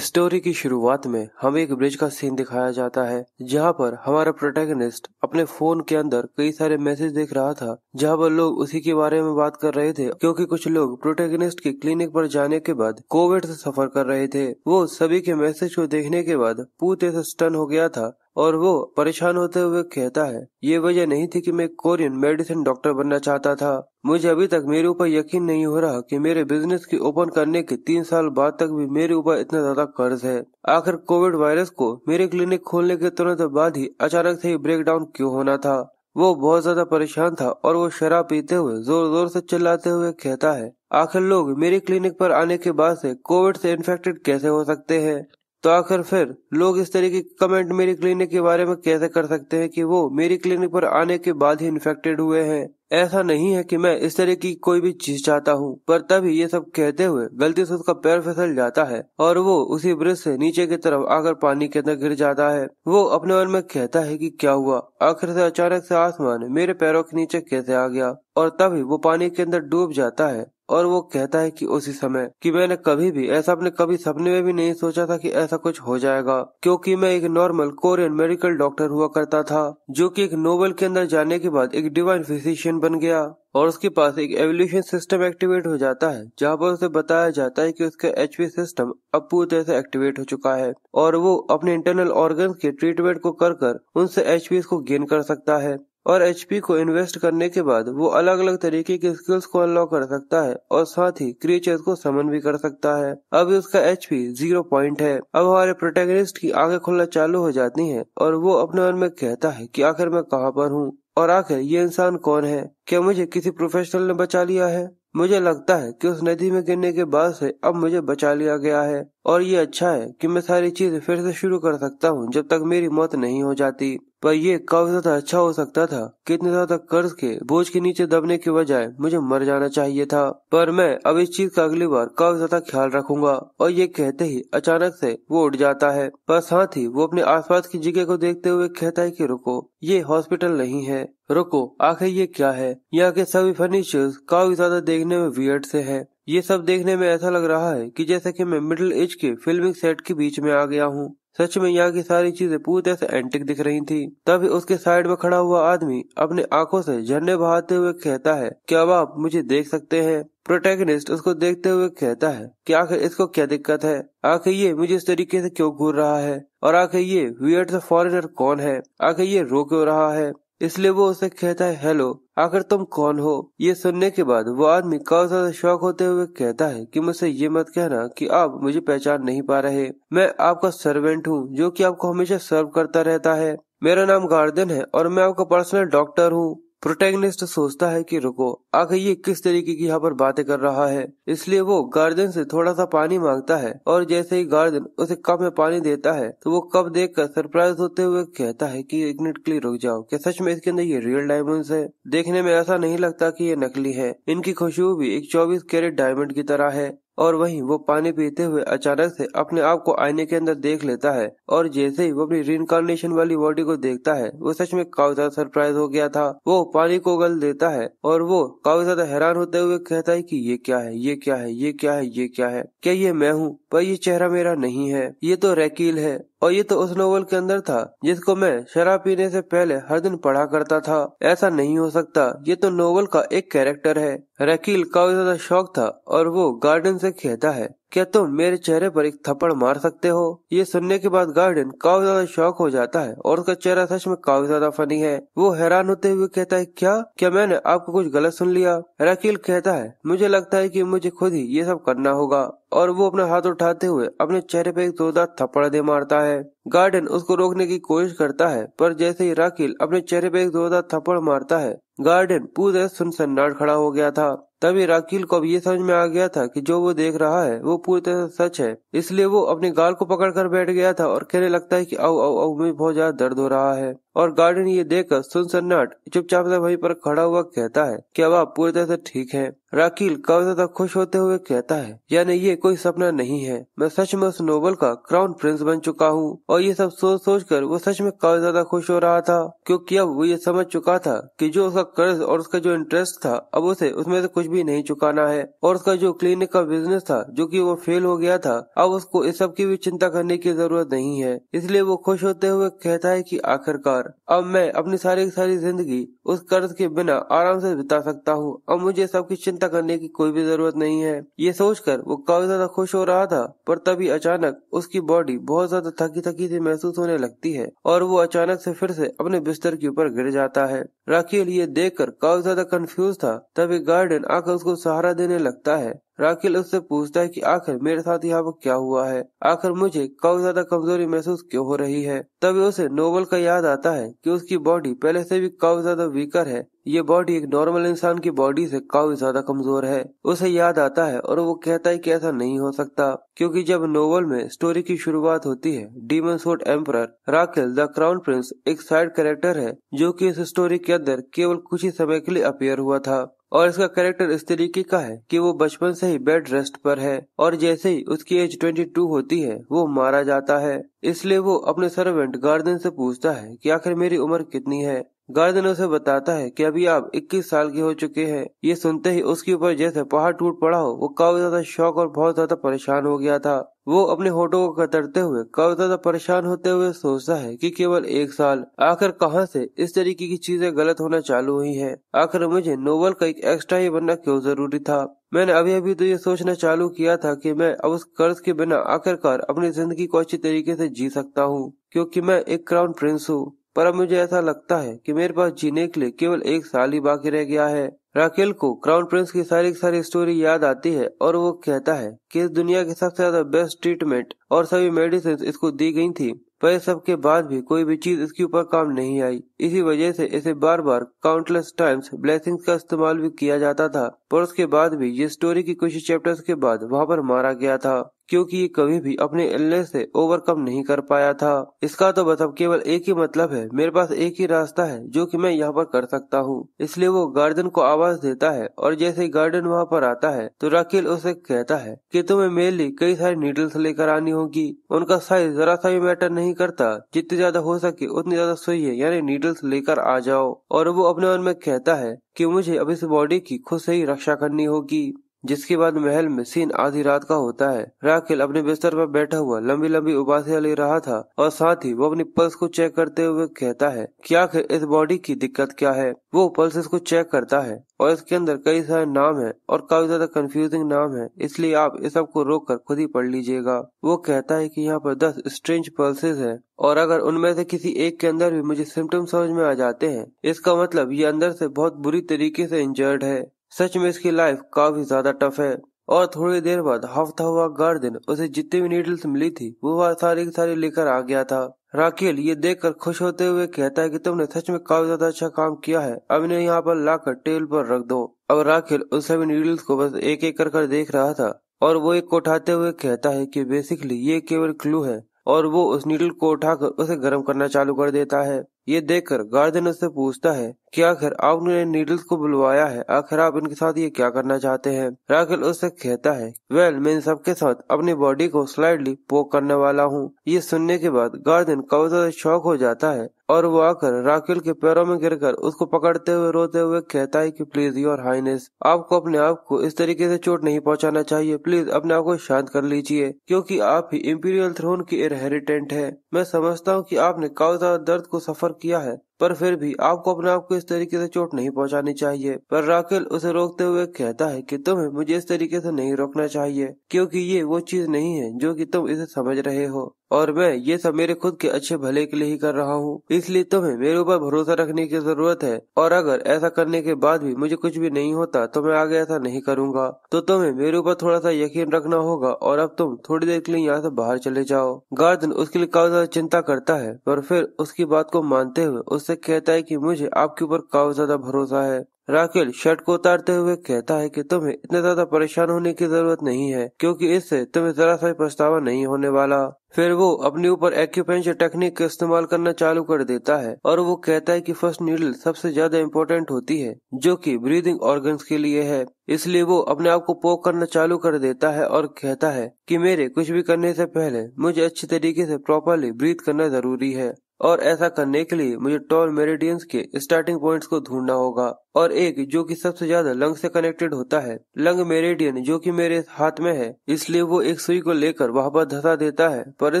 Story की शुरुआत में हमें एक ब्रिज का सीन दिखाया जाता है जहां पर हमारा प्रोटेगनिस्ट अपने फोन के अंदर कई सारे मैसेज देख रहा था जहां पर लोग उसी के बारे में बात कर रहे थे क्योंकि कुछ लोग प्रोटेगनिस्ट के क्लिनिक पर जाने के बाद कोविड से सफर कर रहे थे वो सभी के मैसेज को देखने के बाद पूरे से स्टन हो गया था और वो परेशान होते हुए कहता है ये वजह नहीं थी कि मैं कोरियन मेडिसिन डॉक्टर बनना चाहता था मुझे अभी तक मेरे ऊपर यकीन नहीं हो रहा कि मेरे बिजनेस की ओपन करने के तीन साल बाद तक भी मेरे ऊपर इतना ज्यादा कर्ज है आखिर कोविड वायरस को मेरे क्लिनिक खोलने के तुरंत बाद ही अचानक से ब्रेक डाउन क्यूँ होना था वो बहुत ज्यादा परेशान था और वो शराब पीते हुए जोर जोर से चिल्लाते हुए कहता है आखिर लोग मेरे क्लिनिक पर आने के बाद से कोविड से इन्फेक्टेड कैसे हो सकते हैं तो आखिर फिर लोग इस तरह के कमेंट मेरी क्लिनिक के बारे में कैसे कर सकते हैं कि वो मेरी क्लिनिक पर आने के बाद ही इन्फेक्टेड हुए हैं ऐसा नहीं है कि मैं इस तरह की कोई भी चीज चाहता हूँ पर तभी ये सब कहते हुए गलती से उसका पैर फिसल जाता है और वो उसी ब्रिज से नीचे की तरफ आकर पानी के अंदर गिर जाता है वो अपने मन में कहता है कि क्या हुआ आखिर से अचानक से आसमान मेरे पैरों के नीचे कैसे आ गया और तभी वो पानी के अंदर डूब जाता है और वो कहता है कि उसी समय कि मैंने कभी भी ऐसा अपने कभी सपने में भी नहीं सोचा था कि ऐसा कुछ हो जाएगा क्योंकि मैं एक नॉर्मल कोरियन मेडिकल डॉक्टर हुआ करता था जो कि एक नोबल के अंदर जाने के बाद एक डिवाइन फिजिशियन बन गया और उसके पास एक एवोल्यूशन सिस्टम एक्टिवेट हो जाता है जहाँ पर उसे बताया जाता है कि उसका एच सिस्टम अब पूरी तरह से एक्टिवेट हो चुका है और वो अपने इंटरनल ऑर्गन के ट्रीटमेंट को कर कर उनसे एच को गेन कर सकता है और एच को इन्वेस्ट करने के बाद वो अलग अलग तरीके के स्किल्स को अनलॉक कर सकता है और साथ ही क्रिएचर्स को समन भी कर सकता है अभी उसका एच पी जीरो पॉइंट है अब हमारे प्रोटेगनिस्ट की आगे खुलना चालू हो जाती है और वो अपने मन में कहता है की आखिर मैं कहाँ पर हूँ और आखिर ये इंसान कौन है क्या मुझे किसी प्रोफेशनल ने बचा लिया है मुझे लगता है कि उस नदी में गिरने के बाद से अब मुझे बचा लिया गया है और ये अच्छा है कि मैं सारी चीजें फिर से शुरू कर सकता हूँ जब तक मेरी मौत नहीं हो जाती पर यह काफी अच्छा हो सकता था कितने ज्यादा कर्ज के बोझ के नीचे दबने के बजाय मुझे मर जाना चाहिए था पर मैं अब इस चीज का अगली बार काफी ज्यादा ख्याल रखूंगा और ये कहते ही अचानक से वो उठ जाता है पर साथ ही वो अपने आसपास की जगह को देखते हुए कहता है कि रुको ये हॉस्पिटल नहीं है रुको आखिर ये क्या है यहाँ के सभी फर्नीचर काफी ज्यादा देखने में वियर्ड से है ये सब देखने में ऐसा लग रहा है कि जैसे कि मैं मिडिल एज के फिल्मिंग सेट के बीच में आ गया हूँ सच में यहाँ की सारी चीजें पूरी तरह से एंटिक दिख रही थी तभी उसके साइड में खड़ा हुआ आदमी अपने आंखों से झरने बहाते हुए कहता है क्या अब आप मुझे देख सकते हैं प्रोटेगनिस्ट उसको देखते हुए कहता है कि आखिर इसको क्या दिक्कत है आखिर ये मुझे इस तरीके से क्यों घूर रहा है और आखिर ये वियर्ड सा फॉरेनर कौन है आखिर ये रो क्यों रहा है इसलिए वो उसे कहता है हेलो आखिर तुम कौन हो ये सुनने के बाद वो आदमी काफी ज्यादा शौक होते हुए कहता है कि मुझसे ये मत कहना कि आप मुझे पहचान नहीं पा रहे मैं आपका सर्वेंट हूँ जो कि आपको हमेशा सर्व करता रहता है मेरा नाम गार्डन है और मैं आपका पर्सनल डॉक्टर हूँ प्रोटेगनिस्ट सोचता है कि रुको आखिर ये किस तरीके की यहाँ पर बातें कर रहा है इसलिए वो गार्डन से थोड़ा सा पानी मांगता है और जैसे ही गार्डन उसे कप में पानी देता है तो वो कप देखकर सरप्राइज होते हुए कहता है कि एक मिनट के लिए रुक जाओ क्या सच में इसके अंदर ये रियल डायमंड्स है देखने में ऐसा नहीं लगता कि ये नकली है इनकी खुशबू भी एक चौबीस कैरेट डायमंड की तरह है और वहीं वो पानी पीते हुए अचानक से अपने आप को आईने के अंदर देख लेता है और जैसे ही वो अपनी रिनकारनेशन वाली बॉडी को देखता है वो सच में काफी ज्यादा सरप्राइज हो गया था वो पानी को गल देता है और वो काफी ज्यादा हैरान होते हुए कहता है कि ये क्या है ये क्या है ये क्या है ये क्या है क्या ये मैं हूँ पर ये चेहरा मेरा नहीं है ये तो रैकील है और ये तो उस नोवेल के अंदर था जिसको मैं शराब पीने से पहले हर दिन पढ़ा करता था ऐसा नहीं हो सकता ये तो नोवेल का एक कैरेक्टर है रकील का ज्यादा शौक था और वो गार्डन से खेलता है क्या तुम मेरे चेहरे पर एक थप्पड़ मार सकते हो ये सुनने के बाद गार्डन काफी ज्यादा शौक हो जाता है और उसका चेहरा सच में काफी ज्यादा फनी है वो हैरान होते हुए कहता है क्या क्या मैंने आपको कुछ गलत सुन लिया रकील कहता है मुझे लगता है कि मुझे खुद ही ये सब करना होगा और वो अपना हाथ उठाते हुए अपने चेहरे पे एक जोरदार थप्पड़ दे मारता है गार्डन उसको रोकने की कोशिश करता है पर जैसे ही राकिल अपने चेहरे पे एक जोरदार थप्पड़ मारता है गार्डन पूरे सुनसन्नाट खड़ा हो गया था तभी राकील को अब ये समझ में आ गया था कि जो वो देख रहा है वो पूरी तरह सच है इसलिए वो अपने गाल को पकड़कर बैठ गया था और कहने लगता है कि आओ आओ आओ मुझे बहुत ज्यादा दर्द हो रहा है और गार्डन ये देखकर सुन सन्नाट चुपचाप से वहीं पर खड़ा हुआ कहता है कि अब आप पूरी तरह से ठीक है राकील काफी ज्यादा खुश होते हुए कहता है यानी ये कोई सपना नहीं है मैं सच में उस नोबल का क्राउन प्रिंस बन चुका हूँ और ये सब सोच सोच कर वो सच में काफी ज्यादा खुश हो रहा था क्योंकि अब वो ये समझ चुका था कि जो उसका कर्ज और उसका जो इंटरेस्ट था अब उसे उसमें से कुछ भी नहीं चुकाना है और उसका जो क्लिनिक का बिजनेस था जो की वो फेल हो गया था अब उसको इस सब की भी चिंता करने की जरूरत नहीं है इसलिए वो खुश होते हुए कहता है की आखिरकार अब मैं अपनी सारी सारी जिंदगी उस कर्ज के बिना आराम से बिता सकता हूँ अब मुझे सबकी चिंता चिंता करने की कोई भी जरूरत नहीं है ये सोचकर वो काफी ज्यादा खुश हो रहा था पर तभी अचानक उसकी बॉडी बहुत ज्यादा थकी थकी सी महसूस होने लगती है और वो अचानक से फिर से अपने बिस्तर के ऊपर गिर जाता है राखी ये देख कर काफी ज्यादा कंफ्यूज था तभी गार्डन आकर उसको सहारा देने लगता है राखिल उससे पूछता है कि आखिर मेरे साथ यहाँ पर क्या हुआ है आखिर मुझे काफी ज्यादा कमजोरी महसूस क्यों हो रही है तभी उसे नोबल का याद आता है कि उसकी बॉडी पहले से भी काफी ज्यादा वीकर है ये बॉडी एक नॉर्मल इंसान की बॉडी से काफी ज्यादा कमजोर है उसे याद आता है और वो कहता है कि ऐसा नहीं हो सकता क्योंकि जब नोवेल में स्टोरी की शुरुआत होती है डीमन सोट एम्पर राकेल द क्राउन प्रिंस एक साइड कैरेक्टर है जो कि इस स्टोरी के अंदर केवल कुछ ही समय के लिए अपेयर हुआ था और इसका करेक्टर इस तरीके का है कि वो बचपन से ही बेड रेस्ट पर है और जैसे ही उसकी एज 22 होती है वो मारा जाता है इसलिए वो अपने सर्वेंट गार्डन से पूछता है कि आखिर मेरी उम्र कितनी है गार्डन उसे बताता है कि अभी आप 21 साल के हो चुके हैं ये सुनते ही उसके ऊपर जैसे पहाड़ टूट पड़ा हो वो काफी ज्यादा शौक और बहुत ज्यादा परेशान हो गया था वो अपने होटो को कतरते हुए काफी ज्यादा परेशान होते हुए सोचता है कि केवल एक साल आखिर कहां से इस तरीके की चीजें गलत होना चालू हुई है आखिर मुझे नोवल का एक एक्स्ट्रा ही बनना क्यों जरूरी था मैंने अभी अभी तो ये सोचना चालू किया था कि मैं अब उस कर्ज के बिना आखिरकार अपनी जिंदगी को अच्छी तरीके से जी सकता हूँ क्योंकि मैं एक क्राउन प्रिंस हूँ पर अब मुझे ऐसा लगता है कि मेरे पास जीने के लिए केवल एक साल ही बाकी रह गया है राकेल को क्राउन प्रिंस की सारी सारी स्टोरी याद आती है और वो कहता है कि इस दुनिया के सबसे ज्यादा बेस्ट ट्रीटमेंट और सभी मेडिसिन इसको दी गई थी पर सब के बाद भी कोई भी चीज इसके ऊपर काम नहीं आई इसी वजह से इसे बार बार काउंटलेस टाइम्स ब्लेसिंग का इस्तेमाल भी किया जाता था पर उसके बाद भी ये स्टोरी की कुछ चैप्टर्स के बाद वहाँ पर मारा गया था क्योंकि ये कभी भी अपने इलनेस से ओवरकम नहीं कर पाया था इसका तो मतलब केवल एक ही मतलब है मेरे पास एक ही रास्ता है जो कि मैं यहाँ पर कर सकता हूँ इसलिए वो गार्डन को आवाज देता है और जैसे ही गार्डन वहाँ पर आता है तो राकेल उसे कहता है की तुम्हें मेरे लिए कई सारी नीडल्स लेकर आनी होगी उनका साइज जरा सा भी मैटर नहीं करता जितनी ज्यादा हो सके उतनी ज्यादा सोइए यानी नीडल्स लेकर आ जाओ और वो अपने मन में कहता है कि मुझे अब इस बॉडी की खुद से ही रक्षा करनी होगी जिसके बाद महल में सीन आधी रात का होता है राखिल अपने बिस्तर पर बैठा हुआ लंबी लंबी उबासियां ले रहा था और साथ ही वो अपनी पल्स को चेक करते हुए कहता है कि आखिर इस बॉडी की दिक्कत क्या है वो पल्स को चेक करता है और इसके अंदर कई सारे नाम है और काफी ज्यादा कंफ्यूजिंग नाम है इसलिए आप इस सब को रोक कर खुद ही पढ़ लीजिएगा वो कहता है कि यहाँ पर दस स्ट्रेंज पल्सेस है और अगर उनमें से किसी एक के अंदर भी मुझे सिम्टम समझ में आ जाते हैं इसका मतलब ये अंदर से बहुत बुरी तरीके से इंजर्ड है सच में इसकी लाइफ काफी ज्यादा टफ है और थोड़ी देर बाद हफ्ता हुआ गार्डन उसे जितनी भी नीडल्स मिली थी वो वह सारी की सारी लेकर आ गया था राकेल ये देखकर खुश होते हुए कहता है कि तुमने सच में काफी ज्यादा अच्छा काम किया है अब इन्हें यहाँ पर लाकर टेबल पर रख दो अब राकेल उस सभी नीडल्स को बस एक एक कर कर देख रहा था और वो एक को उठाते हुए कहता है कि बेसिकली ये केवल क्लू है और वो उस नीडल को उठाकर उसे गर्म करना चालू कर देता है ये देखकर गार्डन उससे पूछता है कि आखिर आपने नीडल्स को बुलवाया है आखिर आप इनके साथ ये क्या करना चाहते हैं राकेल उससे कहता है वेल मैं इन सबके साथ अपनी बॉडी को स्लाइडली पोक करने वाला हूँ ये सुनने के बाद गार्डन काफी ज्यादा शौक हो जाता है और वो आकर राकेल के पैरों में गिरकर उसको पकड़ते हुए रोते हुए कहता है कि प्लीज योर हाइनेस आपको अपने आप को इस तरीके से चोट नहीं पहुंचाना चाहिए प्लीज अपने आप को शांत कर लीजिए क्योंकि आप ही इम्पीरियल थ्रोन की इनहेरिटेंट है मैं समझता हूँ कि आपने काफी ज्यादा दर्द को सफर गौर किया है पर फिर भी आपको अपने आप को इस तरीके से चोट नहीं पहुंचानी चाहिए पर राकेल उसे रोकते हुए कहता है कि तुम्हें मुझे इस तरीके से नहीं रोकना चाहिए क्योंकि ये वो चीज नहीं है जो कि तुम इसे समझ रहे हो और मैं ये सब मेरे खुद के अच्छे भले के लिए ही कर रहा हूँ इसलिए तुम्हें मेरे ऊपर भरोसा रखने की जरूरत है और अगर ऐसा करने के बाद भी मुझे कुछ भी नहीं होता तो मैं आगे ऐसा नहीं करूँगा तो तुम्हें मेरे ऊपर थोड़ा सा यकीन रखना होगा और अब तुम थोड़ी देर के लिए यहाँ से बाहर चले जाओ गार्जन उसके लिए काफी ज्यादा चिंता करता है और फिर उसकी बात को मानते हुए उससे कहता है की मुझे आपके ऊपर काफी ज्यादा भरोसा है राकेल शर्ट को उतारते हुए कहता है कि तुम्हें इतने ज्यादा परेशान होने की जरूरत नहीं है क्योंकि इससे तुम्हें जरा सा पछतावा नहीं होने वाला फिर वो अपने ऊपर एक्यूपेंचर टेक्निक का इस्तेमाल करना चालू कर देता है और वो कहता है कि फर्स्ट नीडल सबसे ज्यादा इम्पोर्टेंट होती है जो कि ब्रीदिंग ऑर्गन्स के लिए है इसलिए वो अपने आप को पोक करना चालू कर देता है और कहता है कि मेरे कुछ भी करने से पहले मुझे अच्छी तरीके से प्रॉपरली ब्रीथ करना जरूरी है और ऐसा करने के लिए मुझे टॉल मेरिडियंस के स्टार्टिंग पॉइंट्स को ढूंढना होगा और एक जो कि सबसे ज्यादा लंग से कनेक्टेड होता है लंग मेरिडियन जो कि मेरे हाथ में है इसलिए वो एक सुई को लेकर वहाँ पर धसा देता है परे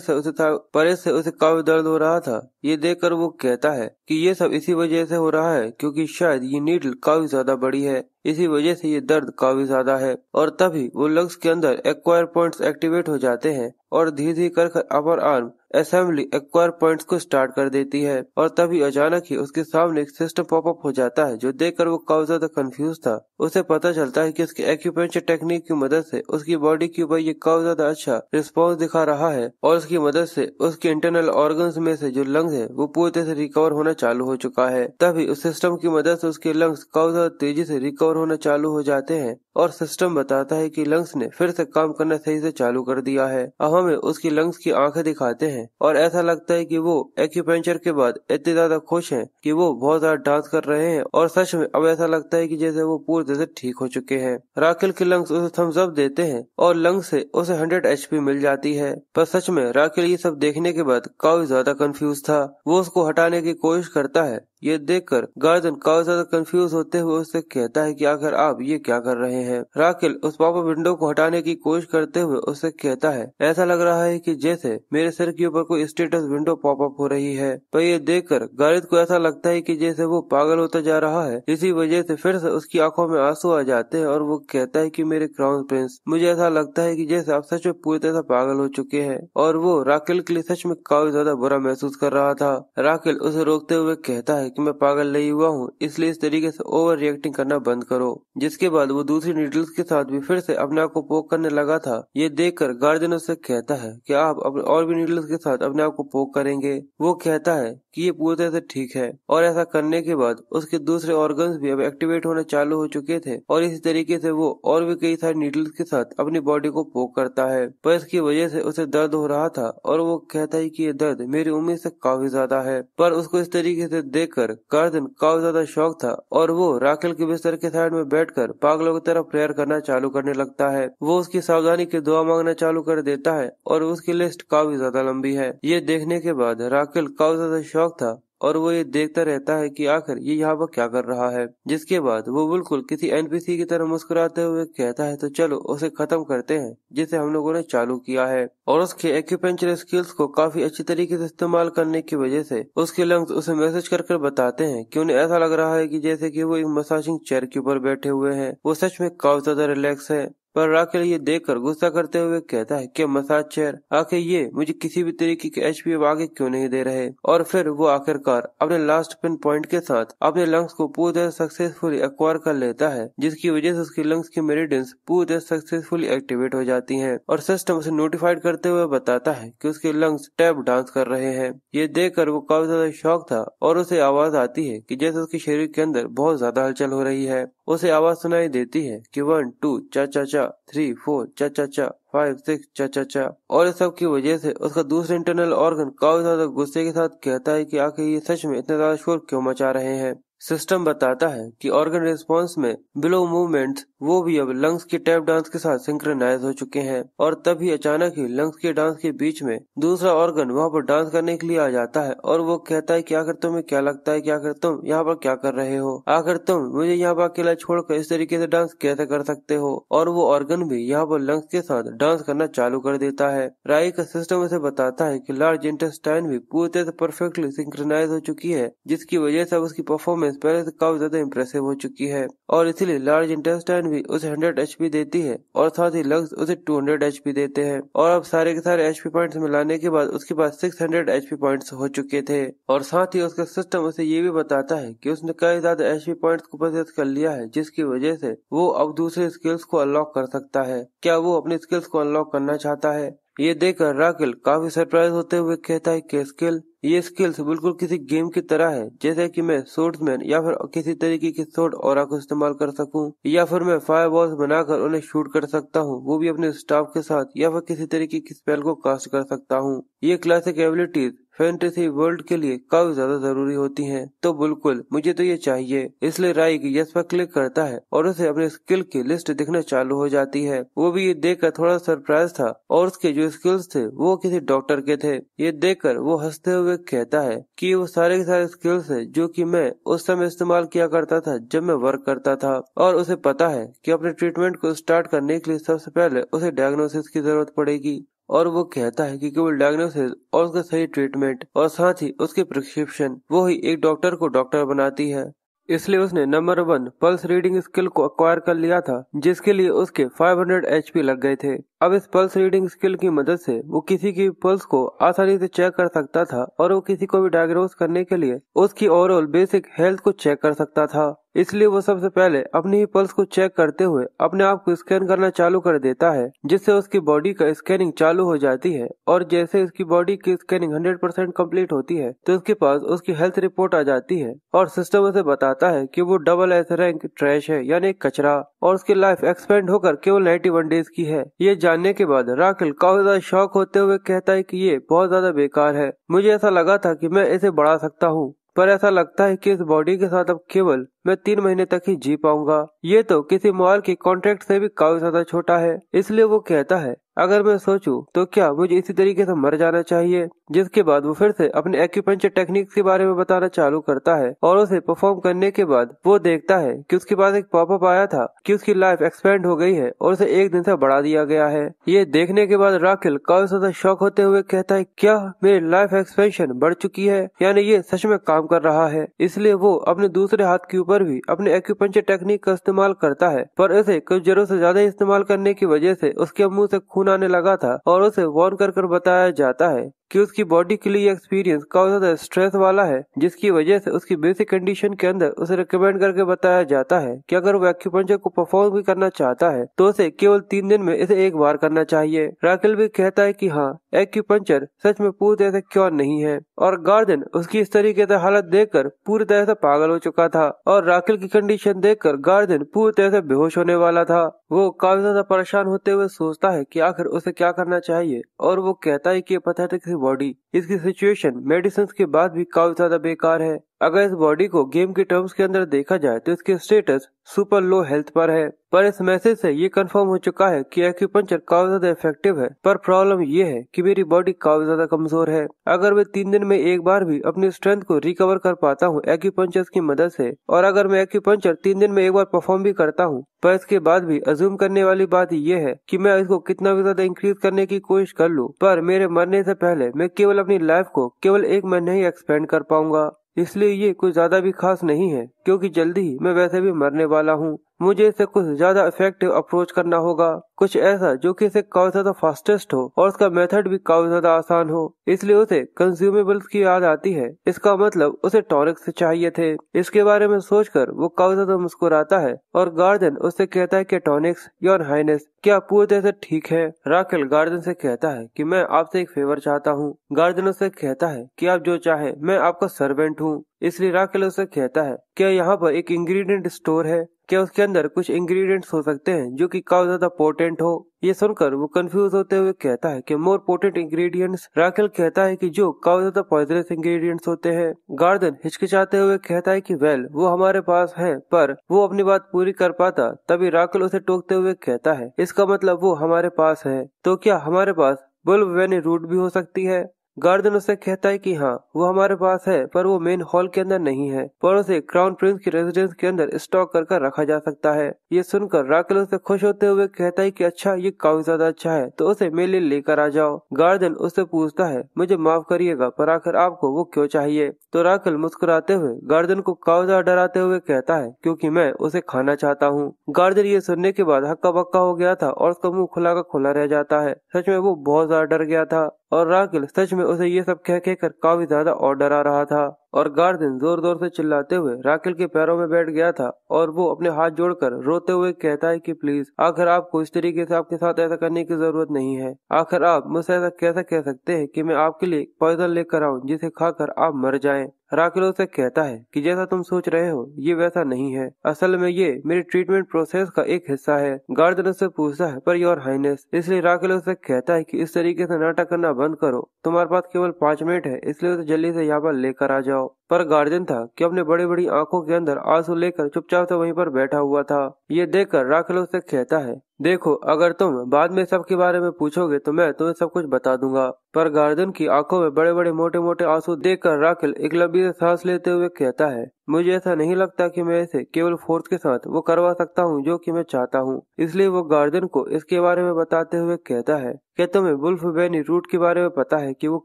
से उसे परेश से उसे काफी दर्द हो रहा था ये देखकर वो कहता है कि ये सब इसी वजह से हो रहा है क्योंकि शायद ये नीडल काफी ज्यादा बड़ी है इसी वजह से ये दर्द काफी ज्यादा है और तभी वो लंग्स के अंदर एक्वायर पॉइंट्स एक्टिवेट हो जाते हैं और धीरे धीरे कर upper arm assembly acquire points को स्टार्ट कर देती है और तभी अचानक ही उसके सामने एक सिस्टम पॉपअप हो जाता है जो देखकर वो काफी ज्यादा कंफ्यूज था उसे पता चलता है कि उसके एक्यूपेंचर टेक्निक की मदद से उसकी बॉडी के ऊपर ये काफी ज्यादा अच्छा रिस्पॉन्स दिखा रहा है और उसकी मदद से उसके इंटरनल ऑर्गन में से जो लंग्स है वो पूरी तरह से रिकवर होना चालू हो चुका है तभी उस सिस्टम की मदद से उसके लंग्स काफी ज्यादा तेजी से रिकवर कवर होना चालू हो जाते हैं और सिस्टम बताता है कि लंग्स ने फिर से काम करना सही से चालू कर दिया है अब हमें उसकी लंग्स की आंखें दिखाते हैं और ऐसा लगता है कि वो एक्यूपेंचर के बाद इतने ज्यादा खुश हैं कि वो बहुत ज्यादा डांस कर रहे हैं और सच में अब ऐसा लगता है कि जैसे वो पूरी तरह से ठीक हो चुके हैं राकेल के लंग्स उसे थम्स अप देते हैं और लंग्स से उसे हंड्रेड एच मिल जाती है पर सच में राकेल ये सब देखने के बाद काफी ज्यादा कंफ्यूज था वो उसको हटाने की कोशिश करता है ये देखकर गार्जन काफी ज्यादा कंफ्यूज होते हुए उससे कहता है कि आखिर आप ये क्या कर रहे हैं हैं राकेल उस पॉपअप विंडो को हटाने की कोशिश करते हुए उसे कहता है ऐसा लग रहा है कि जैसे मेरे सिर के ऊपर कोई स्टेटस विंडो पॉपअप हो रही है पर यह देखकर गारिद को ऐसा लगता है कि जैसे वो पागल होता जा रहा है इसी वजह से फिर से उसकी आंखों में आंसू आ जाते हैं और वो कहता है कि मेरे क्राउन प्रिंस मुझे ऐसा लगता है कि जैसे आप सच में पूरी तरह पागल हो चुके हैं और वो राकेल के लिए सच में काफी ज्यादा बुरा महसूस कर रहा था राकेल उसे रोकते हुए कहता है कि मैं पागल नहीं हुआ हूँ इसलिए इस तरीके से ओवर रिएक्टिंग करना बंद करो जिसके बाद वो दूसरी दूसरी नीडल्स के साथ भी फिर से अपने आप को पोक करने लगा था ये देखकर गार्जियन उसे कहता है कि आप अपने और भी नीडल्स के साथ अपने आप को पोक करेंगे वो कहता है कि ये पूरी तरह से ठीक है और ऐसा करने के बाद उसके दूसरे ऑर्गन्स भी अब एक्टिवेट होने चालू हो चुके थे और इसी तरीके से वो और भी कई सारे नीडल्स के साथ अपनी बॉडी को पोक करता है पर इसकी वजह से उसे दर्द हो रहा था और वो कहता है कि ये दर्द मेरी उम्मीद से काफी ज्यादा है पर उसको इस तरीके से देखकर गार्जियन काफी ज्यादा शौक था और वो राखिल के बिस्तर के साइड में बैठकर पागलों की तरफ तरफ प्रेयर करना चालू करने लगता है वो उसकी सावधानी की दुआ मांगना चालू कर देता है और उसकी लिस्ट काफी ज्यादा लंबी है ये देखने के बाद राकेल काफी ज्यादा शौक था और वो ये देखता रहता है कि आखिर ये यहाँ पर क्या कर रहा है जिसके बाद वो बिल्कुल किसी एनपीसी की तरह मुस्कुराते हुए कहता है तो चलो उसे खत्म करते हैं जिसे हम लोगों ने चालू किया है और उसके एक्यूपेंचर स्किल्स को काफी अच्छी तरीके से इस्तेमाल करने की वजह से उसके लंग्स उसे मैसेज कर कर बताते हैं कि उन्हें ऐसा लग रहा है कि जैसे कि वो एक मसाजिंग चेयर के ऊपर बैठे हुए हैं वो सच में काफी ज्यादा रिलैक्स है पर राकेल ये कर गुस्सा करते हुए कहता है कि मसाज चेयर आखिर ये मुझे किसी भी तरीके के एच आगे क्यों नहीं दे रहे और फिर वो आखिरकार अपने लास्ट पिन पॉइंट के साथ अपने लंग्स को पूरी तरह सक्सेसफुली एक्वायर कर लेता है जिसकी वजह से उसकी लंग्स की मेरिडेंस पूरी तरह सक्सेसफुली एक्टिवेट हो जाती है और सिस्टम उसे नोटिफाइड करते हुए बताता है की उसके लंग्स टैप डांस कर रहे हैं ये देख कर वो काफी ज्यादा शौक था और उसे आवाज आती है की जैसे उसके शरीर के अंदर बहुत ज्यादा हलचल हो रही है उसे आवाज सुनाई देती है की वन टू चा चा चा चा थ्री फोर चा चा चा फाइव सिक्स चा चा चा और इस सब की वजह से उसका दूसरा इंटरनल ऑर्गन काफी ज्यादा गुस्से के साथ कहता है कि आखिर ये सच में इतना ज्यादा शोर क्यों मचा रहे हैं सिस्टम बताता है कि ऑर्गन रिस्पॉन्स में बिलो मूवमेंट वो भी अब लंग्स के टैप डांस के साथ सिंक्रोनाइज हो चुके हैं और तभी अचानक ही लंग्स के डांस के बीच में दूसरा ऑर्गन वहाँ पर डांस करने के लिए आ जाता है और वो कहता है क्या आखिर तुम्हें क्या लगता है क्या आखिर तुम यहाँ पर क्या कर रहे हो आखिर तुम मुझे यहाँ पर अकेला छोड़कर इस तरीके से डांस कैसे कर सकते हो और वो ऑर्गन भी यहाँ पर लंग्स के साथ डांस करना चालू कर देता है राय का सिस्टम उसे बताता है की लार्ज इंटेस्टाइन भी पूरी तरह से परफेक्टली सिंक्रोनाइज हो चुकी है जिसकी वजह से उसकी परफॉर्मेंस डिफरेंस पहले से काफी ज्यादा इंप्रेसिव हो चुकी है और इसीलिए लार्ज इंटेस्टाइन भी उसे हंड्रेड एच देती है और साथ ही लंग्स उसे टू हंड्रेड एच देते हैं और अब सारे के सारे एच पॉइंट्स मिलाने के बाद उसके पास सिक्स हंड्रेड एच पॉइंट्स हो चुके थे और साथ ही उसका सिस्टम उसे ये भी बताता है की उसने कई ज्यादा एच पॉइंट्स को प्रदर्शित कर लिया है जिसकी वजह से वो अब दूसरे स्किल्स को अनलॉक कर सकता है क्या वो अपने स्किल्स को अनलॉक करना चाहता है ये देखकर राकेल काफी सरप्राइज होते हुए कहता है कि स्किल ये स्किल्स बिल्कुल किसी गेम की तरह है जैसे कि मैं मैन या फिर किसी तरीके की सोर्ड और को इस्तेमाल कर सकूं या फिर मैं फायर बॉल्स बनाकर उन्हें शूट कर सकता हूं वो भी अपने स्टाफ के साथ या फिर किसी तरीके की स्पेल को कास्ट कर सकता हूं ये क्लासिक एबिलिटीज फैंटेसी वर्ल्ड के लिए काफी ज्यादा जरूरी होती हैं तो बिल्कुल मुझे तो ये चाहिए इसलिए राइक यस पर क्लिक करता है और उसे अपने स्किल की लिस्ट दिखना चालू हो जाती है वो भी ये देख थोड़ा सरप्राइज था और उसके जो स्किल्स थे वो किसी डॉक्टर के थे ये देख वो हंसते हुए कहता है की वो सारे के सारे स्किल्स है जो की मैं उस समय इस्तेमाल किया करता था जब मैं वर्क करता था और उसे पता है की अपने ट्रीटमेंट को स्टार्ट करने के लिए सबसे पहले उसे डायग्नोसिस की जरूरत पड़ेगी और वो कहता है कि केवल डायग्नोसिस और उसका सही ट्रीटमेंट और साथ ही उसके प्रिस्क्रिप्शन वो ही एक डॉक्टर को डॉक्टर बनाती है इसलिए उसने number one pulse reading skill को अक्वायर कर लिया था जिसके लिए उसके 500 एच लग गए थे अब इस पल्स रीडिंग स्किल की मदद से वो किसी की पल्स को आसानी से चेक कर सकता था और वो किसी को भी डायग्नोज करने के लिए उसकी ओवरऑल बेसिक हेल्थ को चेक कर सकता था इसलिए वो सबसे पहले अपनी ही पल्स को चेक करते हुए अपने आप को स्कैन करना चालू कर देता है जिससे उसकी बॉडी का स्कैनिंग चालू हो जाती है और जैसे उसकी बॉडी की स्कैनिंग 100 परसेंट कम्प्लीट होती है तो उसके पास उसकी हेल्थ रिपोर्ट आ जाती है और सिस्टम उसे बताता है की वो डबल एस रैंक ट्रैश है यानी कचरा और उसकी लाइफ एक्सपेंड होकर केवल नाइन्टी वन डेज की है ये जानने के बाद राकिल काफी ज्यादा शौक होते हुए कहता है की ये बहुत ज्यादा बेकार है मुझे ऐसा लगा था की मैं इसे बढ़ा सकता हूँ पर ऐसा लगता है कि इस बॉडी के साथ अब केवल मैं तीन महीने तक ही जी पाऊंगा ये तो किसी मॉल के कॉन्ट्रैक्ट से भी काफी ज्यादा छोटा है इसलिए वो कहता है अगर मैं सोचूं तो क्या मुझे इसी तरीके से मर जाना चाहिए जिसके बाद वो फिर से अपने एक्यूपंचर टेक्निक के बारे में बताना चालू करता है और उसे परफॉर्म करने के बाद वो देखता है कि उसके पास एक पॉपअप आया था कि उसकी लाइफ एक्सपेंड हो गई है और उसे एक दिन से बढ़ा दिया गया है ये देखने के बाद राखिल काफी ज्यादा शौक होते हुए कहता है क्या मेरी लाइफ एक्सपेंशन बढ़ चुकी है यानी ये सच में काम कर रहा है इसलिए वो अपने दूसरे हाथ के ऊपर पर भी अपने एक्यूपंचर टेक्निक का इस्तेमाल करता है पर इसे कुछ जरूर से ज्यादा इस्तेमाल करने की वजह से उसके मुंह से खून आने लगा था और उसे वार्न कर, कर बताया जाता है कि उसकी बॉडी के लिए एक्सपीरियंस काफी स्ट्रेस वाला है जिसकी वजह से उसकी बेसिक कंडीशन के अंदर उसे रिकमेंड करके बताया जाता है कि अगर वो एक्यूपंचर को परफॉर्म भी करना चाहता है तो उसे केवल तीन दिन में इसे एक बार करना चाहिए राकेल भी कहता है की हाँ एक्यूपंचर सच में पूरी तरह से क्यों नहीं है और गार्डन उसकी इस तरीके से हालत कर पूरी तरह से पागल हो चुका था और राकेल की कंडीशन कर गार्डन पूरी तरह से बेहोश होने वाला था वो काफी ज्यादा परेशान होते हुए सोचता है की आखिर उसे क्या करना चाहिए और वो कहता है की तो पथेटिक बॉडी इसकी सिचुएशन मेडिसिन के बाद भी काफी ज्यादा बेकार है अगर इस बॉडी को गेम के टर्म्स के अंदर देखा जाए तो इसके स्टेटस सुपर लो हेल्थ पर है पर इस मैसेज से ये कंफर्म हो चुका है कि एक्यूपंचर काफी ज्यादा इफेक्टिव है पर प्रॉब्लम ये है कि मेरी बॉडी काफी ज्यादा कमजोर है अगर मैं तीन दिन में एक बार भी अपनी स्ट्रेंथ को रिकवर कर पाता हूँ एक्यूपंचर की मदद ऐसी और अगर मैं एक्यूपंचर तीन दिन में एक बार परफॉर्म भी करता हूँ पर इसके बाद भी अज्यूम करने वाली बात यह है कि मैं इसको कितना भी ज्यादा इंक्रीज करने की कोशिश कर लूँ पर मेरे मरने से पहले मैं केवल अपनी लाइफ को केवल एक महीने ही एक्सपेंड कर पाऊंगा इसलिए ये कुछ ज्यादा भी खास नहीं है क्योंकि जल्दी ही मैं वैसे भी मरने वाला हूँ मुझे इसे कुछ ज्यादा इफेक्टिव अप्रोच करना होगा कुछ ऐसा जो कि इसे काफी ज्यादा फास्टेस्ट हो और उसका मेथड भी काफी ज्यादा आसान हो इसलिए उसे कंज्यूमेबल्स की याद आती है इसका मतलब उसे टॉनिक से चाहिए थे इसके बारे में सोचकर वो काफी ज्यादा मुस्कुराता है और गार्डन उससे कहता है कि टॉनिक्स योर हाइनेस क्या पूरी तरह से ठीक है राकेल गार्डन से कहता है कि मैं आपसे एक फेवर चाहता हूँ गार्डन उससे कहता है कि आप जो चाहे मैं आपका सर्वेंट हूँ इसलिए राकेल उससे कहता है क्या यहाँ पर एक इंग्रेडिएंट स्टोर है क्या उसके अंदर कुछ इंग्रेडिएंट्स हो सकते हैं जो कि काफी ज्यादा पोर्टेंट इंग्रेडिएंट हो ये सुनकर वो कंफ्यूज होते हुए कहता है कि मोर पोटेंट इंग्रेडिएंट्स राकेल कहता है कि जो काफी ज्यादा पॉइजनस इंग्रेडिएंट्स होते हैं गार्डन हिचकिचाते हुए कहता है कि वेल वो हमारे पास है पर वो अपनी बात पूरी कर पाता तभी राकेल उसे टोकते हुए कहता है इसका मतलब वो हमारे पास है तो क्या हमारे पास बुल्ब वेनी रूट भी हो सकती है गार्डन उसे कहता है कि हाँ वो हमारे पास है पर वो मेन हॉल के अंदर नहीं है पर उसे क्राउन प्रिंस की रेजिडेंस के अंदर स्टॉक कर कर रखा जा सकता है ये सुनकर राकेल उसे खुश होते हुए कहता है कि अच्छा ये काफी ज्यादा अच्छा है तो उसे मेरे लिए लेकर आ जाओ गार्डन उससे पूछता है मुझे माफ करिएगा पर आखिर आपको वो क्यों चाहिए तो राकेल मुस्कुराते हुए गार्डन को काफी ज्यादा डराते हुए कहता है क्यूँकी मैं उसे खाना चाहता हूँ गार्डन ये सुनने के बाद हक्का बक्का हो गया था और उसका मुँह खुला का खुला रह जाता है सच में वो बहुत ज्यादा डर गया था और रागिल सच में उसे ये सब कह कर काफी ज्यादा और डरा रहा था और गार्डन जोर जोर से चिल्लाते हुए राकेल के पैरों में बैठ गया था और वो अपने हाथ जोड़कर रोते हुए कहता है कि प्लीज आखिर आपको इस तरीके से आपके साथ ऐसा करने की जरूरत नहीं है आखिर आप मुझसे ऐसा कैसे कह सकते हैं कि मैं आपके लिए पॉइजन लेकर आऊं जिसे खाकर आप मर जाएं राकेल उसे कहता है कि जैसा तुम सोच रहे हो ये वैसा नहीं है असल में ये मेरे ट्रीटमेंट प्रोसेस का एक हिस्सा है गार्डन उससे पूछता है पर योर हाइनेस इसलिए राकेल उसे कहता है कि इस तरीके से नाटक करना बंद करो तुम्हारे पास केवल पाँच मिनट है इसलिए उसे जल्दी से यहाँ पर लेकर आ जाओ go पर गार्जियन था कि अपने बड़ी बड़ी आंखों के अंदर आंसू लेकर चुपचाप से वहीं पर बैठा हुआ था ये देखकर राखिल उससे कहता है देखो अगर तुम बाद में सबके बारे में पूछोगे तो मैं तुम्हें सब कुछ बता दूंगा पर गार्जियन की आंखों में बड़े बड़े मोटे मोटे आंसू देखकर राखिल एक लंबी सांस लेते हुए कहता है मुझे ऐसा नहीं लगता की मैं इसे केवल फोर्स के साथ वो करवा सकता हूँ जो की मैं चाहता हूँ इसलिए वो गार्जियन को इसके बारे में बताते हुए कहता है क्या तुम्हें बुल्फ बेनी रूट के बारे में पता है की वो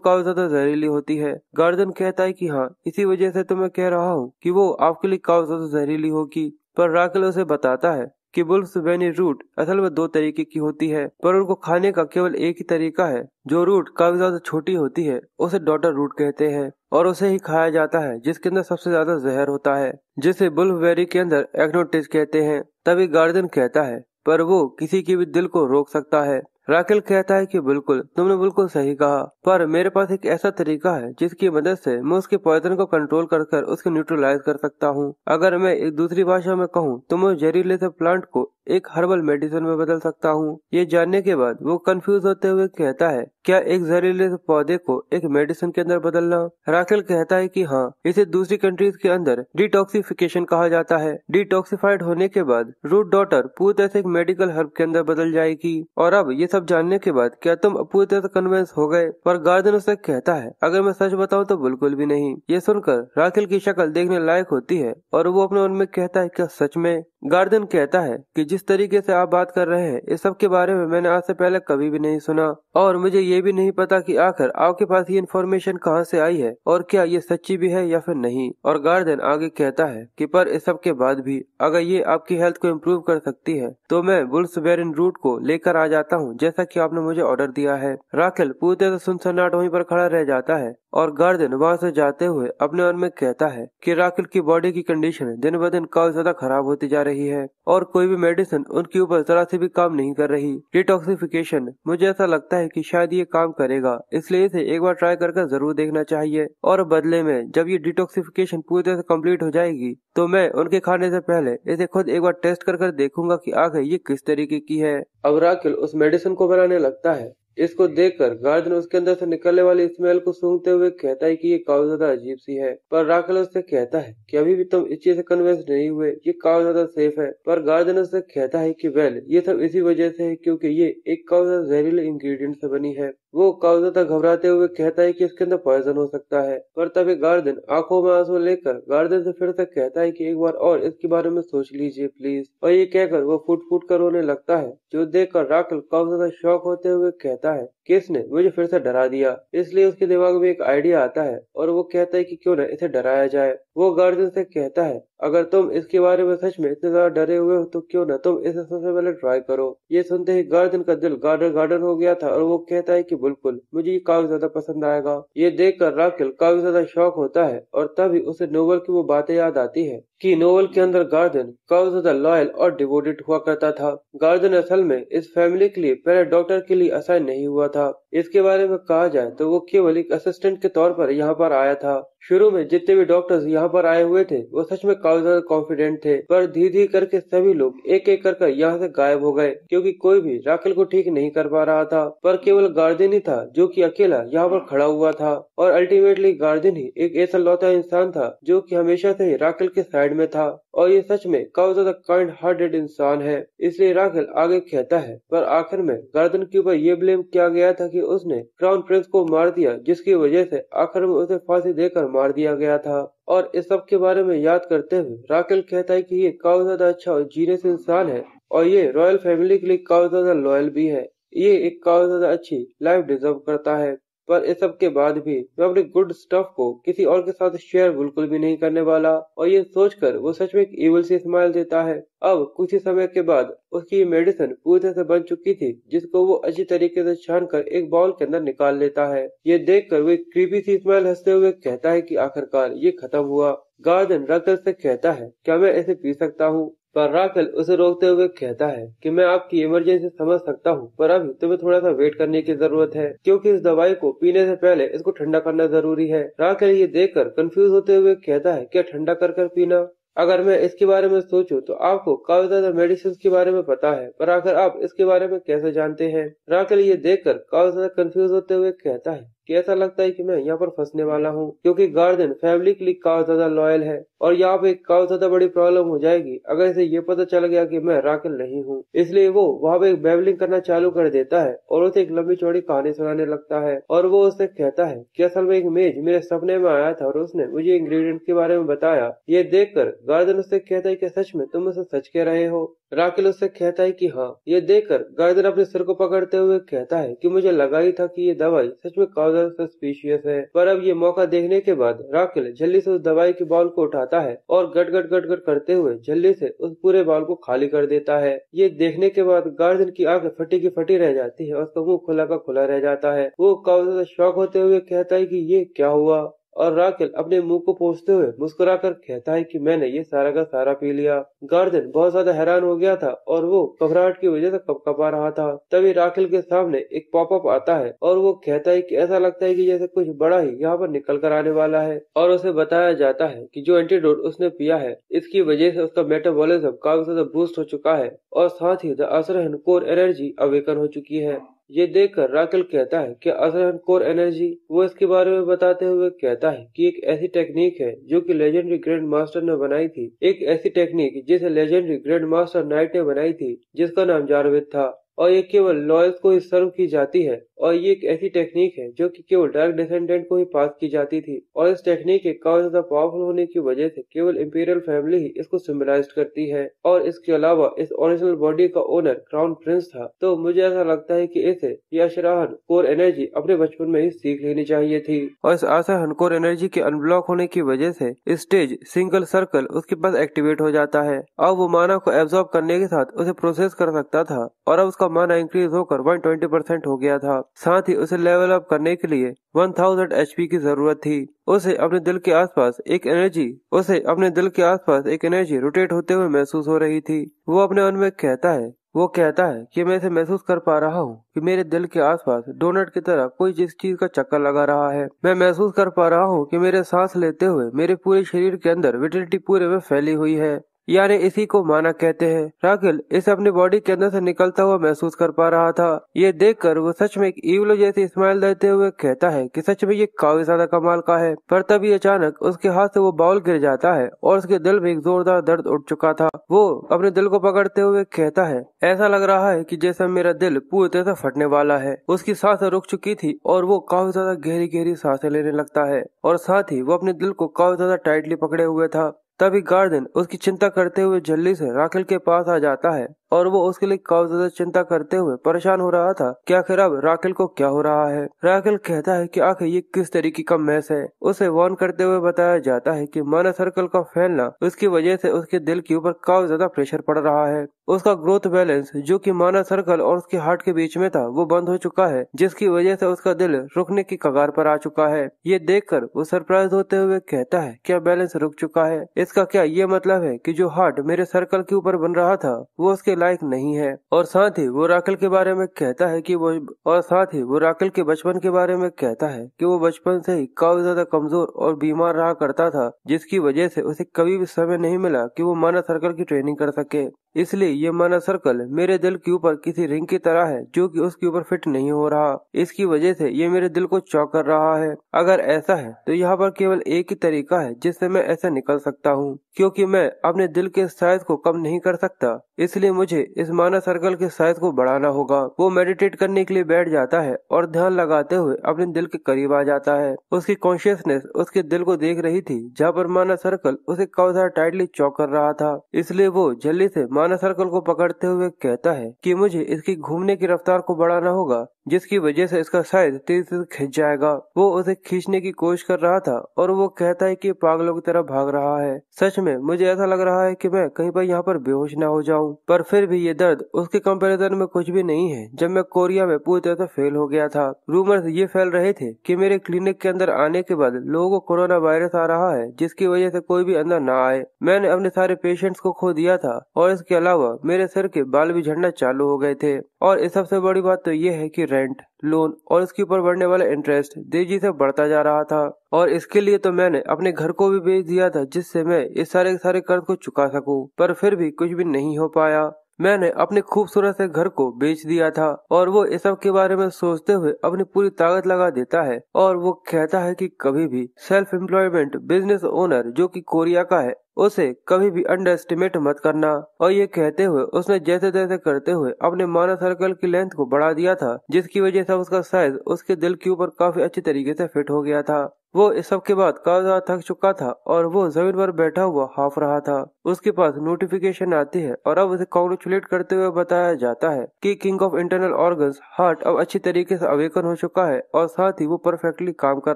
काफी ज्यादा जहरीली होती है गार्जियन कहता है की हाँ इसी वजह से तो मैं कह रहा हूँ कि वो आपके लिए काउ ज्यादा जहरीली होगी पर राकेल उसे बताता है कि बुल्सबेनी रूट असल में दो तरीके की होती है पर उनको खाने का केवल एक ही तरीका है जो रूट काफी ज्यादा छोटी होती है उसे डॉटर रूट कहते हैं और उसे ही खाया जाता है जिसके अंदर सबसे ज्यादा जहर होता है जिसे बुल्फ वेरी के अंदर एक्नोटिस कहते हैं तभी गार्डन कहता है पर वो किसी के भी दिल को रोक सकता है राकेल कहता है कि बिल्कुल तुमने बिल्कुल सही कहा पर मेरे पास एक ऐसा तरीका है जिसकी मदद से मैं उसके पॉइजन को कंट्रोल कर कर उसको न्यूट्रलाइज कर सकता हूँ अगर मैं एक दूसरी भाषा में कहूँ तो मैं जहरीले से प्लांट को एक हर्बल मेडिसिन में बदल सकता हूँ ये जानने के बाद वो कंफ्यूज होते हुए कहता है क्या एक जहरीले पौधे को एक मेडिसिन के अंदर बदलना राकेल कहता है कि हाँ इसे दूसरी कंट्रीज के अंदर डिटॉक्सिफिकेशन कहा जाता है डिटॉक्सिफाइड होने के बाद रूट डॉटर पूरी तरह से एक मेडिकल हर्ब के अंदर बदल जाएगी और अब ये सब जानने के बाद क्या तुम पूरी तरह कन्विंस हो गए पर गार्डन उसे कहता है अगर मैं सच बताऊँ तो बिल्कुल भी नहीं ये सुनकर राखिल की शक्ल देखने लायक होती है और वो अपने उनमें कहता है क्या सच में गार्डन कहता है कि जिस तरीके से आप बात कर रहे हैं इस सब के बारे में मैंने आज से पहले कभी भी नहीं सुना और मुझे ये भी नहीं पता कि आखिर आपके पास ये इन्फॉर्मेशन कहाँ से आई है और क्या ये सच्ची भी है या फिर नहीं और गार्डन आगे कहता है कि पर इस सब के बाद भी अगर ये आपकी हेल्थ को इम्प्रूव कर सकती है तो मैं बुल्स बेरिन रूट को लेकर आ जाता हूँ जैसा की आपने मुझे ऑर्डर दिया है राखिल पूरे सुनसनाट वहीं पर खड़ा रह जाता है और गार्डन वहां से जाते हुए अपने मन में कहता है कि राकेल की बॉडी की कंडीशन दिन ब दिन काफी ज्यादा खराब होती जा रही है और कोई भी मेडिसिन उनके ऊपर जरा से भी काम नहीं कर रही डिटॉक्सिफिकेशन मुझे ऐसा लगता है कि शायद ये काम करेगा इसलिए इसे एक बार ट्राई करके जरूर देखना चाहिए और बदले में जब ये डिटॉक्सिफिकेशन पूरी तरह से कम्प्लीट हो जाएगी तो मैं उनके खाने से पहले इसे खुद एक बार टेस्ट कर देखूंगा की आखिर ये किस तरीके की है अब राकेल उस मेडिसिन को बनाने लगता है इसको देखकर गार्ड ने उसके अंदर से निकलने वाली स्मेल को सूंघते हुए कहता है कि ये काफी ज्यादा अजीब सी है पर राकेल उससे कहता है कि अभी भी तुम इस चीज से कन्विंस नहीं हुए ये काफी ज्यादा सेफ है पर गार्ड ने उससे कहता है कि वेल ये सब इसी वजह से है क्योंकि ये एक काफी ज्यादा जहरीले इंग्रेडिएंट से बनी है वो काफी घबराते हुए कहता है कि इसके अंदर पॉइजन हो सकता है पर तभी गार्डन आंखों में आंसू लेकर गार्डन से फिर तक कहता है कि एक बार और इसके बारे में सोच लीजिए प्लीज और ये कहकर वो फूट फूट कर रोने लगता है जो देखकर राकल काफी शौक होते हुए कहता है केस ने मुझे फिर से डरा दिया इसलिए उसके दिमाग में एक आइडिया आता है और वो कहता है कि क्यों ना इसे डराया जाए वो गार्जियन से कहता है अगर तुम इसके बारे में सच में इतने ज्यादा डरे हुए हो तो क्यों ना तुम इसे सबसे पहले ट्राई करो ये सुनते ही गार्जियन का दिल गार्डन गार्डन हो गया था और वो कहता है की बिल्कुल मुझे ये काफी ज्यादा पसंद आएगा ये कर राकेल काफी ज्यादा शौक होता है और तभी उसे नोवल की वो बातें याद आती है की नोवेल के अंदर गार्डन ज्यादा लॉयल और डिवोटेड हुआ करता था गार्डन असल में इस फैमिली के लिए पहले डॉक्टर के लिए असाइन नहीं हुआ था इसके बारे में कहा जाए तो वो केवल एक असिस्टेंट के तौर पर यहाँ पर आया था शुरू में जितने भी डॉक्टर्स यहाँ पर आए हुए थे वो सच में काफी ज्यादा कॉन्फिडेंट थे पर धीरे धीरे करके सभी लोग एक एक करके यहाँ से गायब हो गए क्योंकि कोई भी राकेल को ठीक नहीं कर पा रहा था पर केवल गार्जियन ही था जो कि अकेला यहाँ पर खड़ा हुआ था और अल्टीमेटली गार्जियन ही एक ऐसा लौता इंसान था जो की हमेशा से ही राकेल के साइड में था और ये सच में काफी ज्यादा काइंड हार्टेड इंसान है इसलिए राकेल आगे कहता है पर आखिर में गार्जियन के ऊपर ये ब्लेम किया गया था की उसने क्राउन प्रिंस को मार दिया जिसकी वजह से आखिर में उसे फांसी देकर मार दिया गया था और इस सब के बारे में याद करते हुए राकेल कहता है कि ये काफी ज्यादा अच्छा और जीने से इंसान है और ये रॉयल फैमिली के लिए काफी ज्यादा लॉयल भी है ये एक काफी ज्यादा अच्छी लाइफ डिजर्व करता है पर इस सब के बाद भी मैं अपने गुड स्टफ को किसी और के साथ शेयर बिल्कुल भी नहीं करने वाला और ये सोचकर वो सच में एक ईवल सी स्माइल देता है अब कुछ ही समय के बाद उसकी मेडिसिन पूरी तरह से बन चुकी थी जिसको वो अच्छी तरीके से छान कर एक बाउल के अंदर निकाल लेता है ये देख कर वो एक क्रीपी सी स्माइल हंसते हुए कहता है की आखिरकार ये खत्म हुआ गार्डन रक्त से कहता है क्या मैं ऐसे पी सकता हूँ पर राखल उसे रोकते हुए कहता है कि मैं आपकी इमरजेंसी समझ सकता हूँ पर अभी तुम्हें थोड़ा सा वेट करने की जरूरत है क्योंकि इस दवाई को पीने से पहले इसको ठंडा करना जरूरी है राखल ये देखकर कंफ्यूज होते हुए कहता है क्या ठंडा कर कर पीना अगर मैं इसके बारे में सोचूं तो आपको काफी ज्यादा मेडिसिन के बारे में पता है पर आखिर आप इसके बारे में कैसे जानते हैं राकल ये देखकर काफी ज्यादा कंफ्यूज होते हुए कहता है कि ऐसा लगता है कि मैं यहाँ पर फंसने वाला हूँ क्योंकि गार्डन फैमिली के लिए काफी ज्यादा लॉयल है और यहाँ पे काफी ज्यादा बड़ी प्रॉब्लम हो जाएगी अगर इसे ये पता चल गया कि मैं राकेल नहीं हूँ इसलिए वो वहाँ पे बेवलिंग करना चालू कर देता है और उसे एक लंबी चौड़ी कहानी सुनाने लगता है और वो उसे कहता है की असल में एक मेज मेरे सपने में आया था और उसने मुझे इंग्रीडियंट के बारे में बताया ये कर गार्डन उससे कहता है की सच में तुम उसे सच कह रहे हो राकेल उससे कहता है कि हाँ ये देखकर गार्डन अपने सिर को पकड़ते हुए कहता है कि मुझे लगा ही था कि ये दवाई सच में काफी नजर सस्पिशियस है पर अब ये मौका देखने के बाद राकेल जल्दी से उस दवाई के बॉल को उठाता है और गट गट गट गट करते हुए जल्दी से उस पूरे बॉल को खाली कर देता है ये देखने के बाद गार्जियन की आंखें फटी की फटी रह जाती है और उसका मुंह खुला का खुला रह जाता है वो काफी ज्यादा शौक होते हुए कहता है की ये क्या हुआ और राकेल अपने मुंह को पोंछते हुए मुस्कुरा कर कहता है कि मैंने ये सारा का सारा पी लिया गार्जियन बहुत ज्यादा हैरान हो गया था और वो घबराहट की वजह से कपकपा रहा था तभी राकेल के सामने एक पॉपअप आता है और वो कहता है कि ऐसा लगता है कि जैसे कुछ बड़ा ही यहाँ पर निकल कर आने वाला है और उसे बताया जाता है कि जो एंटीडोट उसने पिया है इसकी वजह से उसका मेटाबॉलिज्म काफी ज्यादा बूस्ट हो चुका है और साथ ही द असर एनर्जी अवेकन हो चुकी है ये देखकर राकेल कहता है कि असरहन कोर एनर्जी वो इसके बारे में बताते हुए कहता है कि एक ऐसी टेक्निक है जो कि लेजेंडरी ग्रैंड मास्टर ने बनाई थी एक ऐसी टेक्निक जिसे लेजेंडरी ग्रैंड मास्टर नाइट ने बनाई थी जिसका नाम जारवेद था और ये केवल लॉयल्स को ही सर्व की जाती है और ये एक ऐसी टेक्निक है जो कि केवल डायरेक्ट डिसेंडेंट को ही पास की जाती थी और इस टेक्निक के काफी ज्यादा पावरफुल होने की वजह से केवल इम्पीरियल फैमिली ही इसको सिम्बलाइज करती है और इसके अलावा इस ओरिजिनल बॉडी का ओनर क्राउन प्रिंस था तो मुझे ऐसा लगता है कि इसे अशराहन कोर एनर्जी अपने बचपन में ही सीख लेनी चाहिए थी और इस आशाहन कोर एनर्जी के अनब्लॉक होने की वजह से स्टेज सिंगल सर्कल उसके पास एक्टिवेट हो जाता है और वो माना को एब्सॉर्ब करने के साथ उसे प्रोसेस कर सकता था और अब उसका माना इंक्रीज होकर वन परसेंट हो गया था साथ ही उसे लेवल अप करने के लिए 1000 थाउजेंड की जरूरत थी उसे अपने दिल के आसपास एक एनर्जी उसे अपने दिल के आसपास एक एनर्जी रोटेट होते हुए महसूस हो रही थी वो अपने मन में कहता है वो कहता है कि मैं इसे महसूस कर पा रहा हूँ कि मेरे दिल के आसपास डोनट की तरह कोई जिस चीज का चक्कर लगा रहा है मैं महसूस कर पा रहा हूँ कि मेरे सांस लेते हुए मेरे पूरे शरीर के अंदर विटिलिटी पूरे में फैली हुई है यानी इसी को माना कहते हैं राखिल इसे अपनी बॉडी के अंदर से निकलता हुआ महसूस कर पा रहा था ये देखकर वो सच में एक ईवलो जैसी स्माइल देते हुए कहता है कि सच में ये काफी ज्यादा कमाल का है पर तभी अचानक उसके हाथ से वो बाउल गिर जाता है और उसके दिल में एक जोरदार दर्द उठ चुका था वो अपने दिल को पकड़ते हुए कहता है ऐसा लग रहा है की जैसा मेरा दिल पूरी तरह से फटने वाला है उसकी सांस रुक चुकी थी और वो काफी ज्यादा गहरी गहरी सांसें लेने लगता है और साथ ही वो अपने दिल को काफी ज्यादा टाइटली पकड़े हुए था तभी गार्डन उसकी चिंता करते हुए जल्दी से राखिल के पास आ जाता है और वो उसके लिए काफी ज्यादा चिंता करते हुए परेशान हो रहा था कि आखिर अब राखिल को क्या हो रहा है राखिल कहता है कि आखिर ये किस तरीके का मैच है उसे वार्न करते हुए बताया जाता है कि माना सर्कल का फैलना उसकी वजह से उसके दिल के ऊपर काफी ज्यादा प्रेशर पड़ रहा है उसका ग्रोथ बैलेंस जो कि मानव सर्कल और उसके हार्ट के बीच में था वो बंद हो चुका है जिसकी वजह से उसका दिल रुकने की कगार पर आ चुका है ये देखकर वो सरप्राइज होते हुए कहता है क्या बैलेंस रुक चुका है इसका क्या ये मतलब है कि जो हार्ट मेरे सर्कल के ऊपर बन रहा था वो उसके लायक नहीं है और साथ ही वो राकल के बारे में कहता है की वो और साथ ही वो राकल के बचपन के बारे में कहता है की वो बचपन से ही काफी ज्यादा कमजोर और बीमार रहा करता था जिसकी वजह से उसे कभी भी समय नहीं मिला की वो मानव सर्कल की ट्रेनिंग कर सके इसलिए ये माना सर्कल मेरे दिल के ऊपर किसी रिंग की तरह है जो कि उसके ऊपर फिट नहीं हो रहा इसकी वजह से ये मेरे दिल को चौक कर रहा है अगर ऐसा है तो यहाँ पर केवल एक ही तरीका है जिससे मैं ऐसा निकल सकता हूँ क्योंकि मैं अपने दिल के साइज को कम नहीं कर सकता इसलिए मुझे इस माना सर्कल के साइज को बढ़ाना होगा वो मेडिटेट करने के लिए बैठ जाता है और ध्यान लगाते हुए अपने दिल के करीब आ जाता है उसकी कॉन्शियसनेस उसके दिल को देख रही थी जहाँ पर माना सर्कल उसे कौजा टाइटली चौक कर रहा था इसलिए वो जल्दी से माना सर्कल को पकड़ते हुए कहता है कि मुझे इसकी घूमने की रफ्तार को बढ़ाना होगा जिसकी वजह से इसका शायद तेज से खिंच जाएगा वो उसे खींचने की कोशिश कर रहा था और वो कहता है कि पागलों की तरह भाग रहा है सच में मुझे ऐसा लग रहा है कि मैं कहीं पर यहाँ पर बेहोश ना हो जाऊं पर फिर भी ये दर्द उसके कंपैरिजन में कुछ भी नहीं है जब मैं कोरिया में पूरी तरह से फेल हो गया था रूमर ये फैल रहे थे की मेरे क्लिनिक के अंदर आने के बाद लोगो को कोरोना वायरस आ रहा है जिसकी वजह से कोई भी अंदर न आए मैंने अपने सारे पेशेंट्स को खो दिया था और इसके अलावा मेरे सर के बाल भी झड़ना चालू हो गए थे और सबसे बड़ी बात तो ये है की रेंट लोन और उसके ऊपर बढ़ने वाला इंटरेस्ट तेजी से बढ़ता जा रहा था और इसके लिए तो मैंने अपने घर को भी बेच दिया था जिससे मैं इस सारे के सारे कर्ज को चुका सकूं पर फिर भी कुछ भी नहीं हो पाया मैंने अपने खूबसूरत से घर को बेच दिया था और वो इस सब के बारे में सोचते हुए अपनी पूरी ताकत लगा देता है और वो कहता है कि कभी भी सेल्फ एम्प्लॉयमेंट बिजनेस ओनर जो कि कोरिया का है उसे कभी भी अंडर एस्टिमेट मत करना और ये कहते हुए उसने जैसे तैसे करते हुए अपने माना सर्कल की लेंथ को बढ़ा दिया था जिसकी वजह से उसका साइज उसके दिल के ऊपर काफी अच्छी तरीके से फिट हो गया था वो इस सब के बाद काफी थक चुका था और वो जमीन पर बैठा हुआ हाफ रहा था उसके पास नोटिफिकेशन आती है और अब उसे कॉन्ग्रेचुलेट करते हुए बताया जाता है कि king of internal organs heart अब अच्छी तरीके से अवेकन हो चुका है और साथ ही वो परफेक्टली काम कर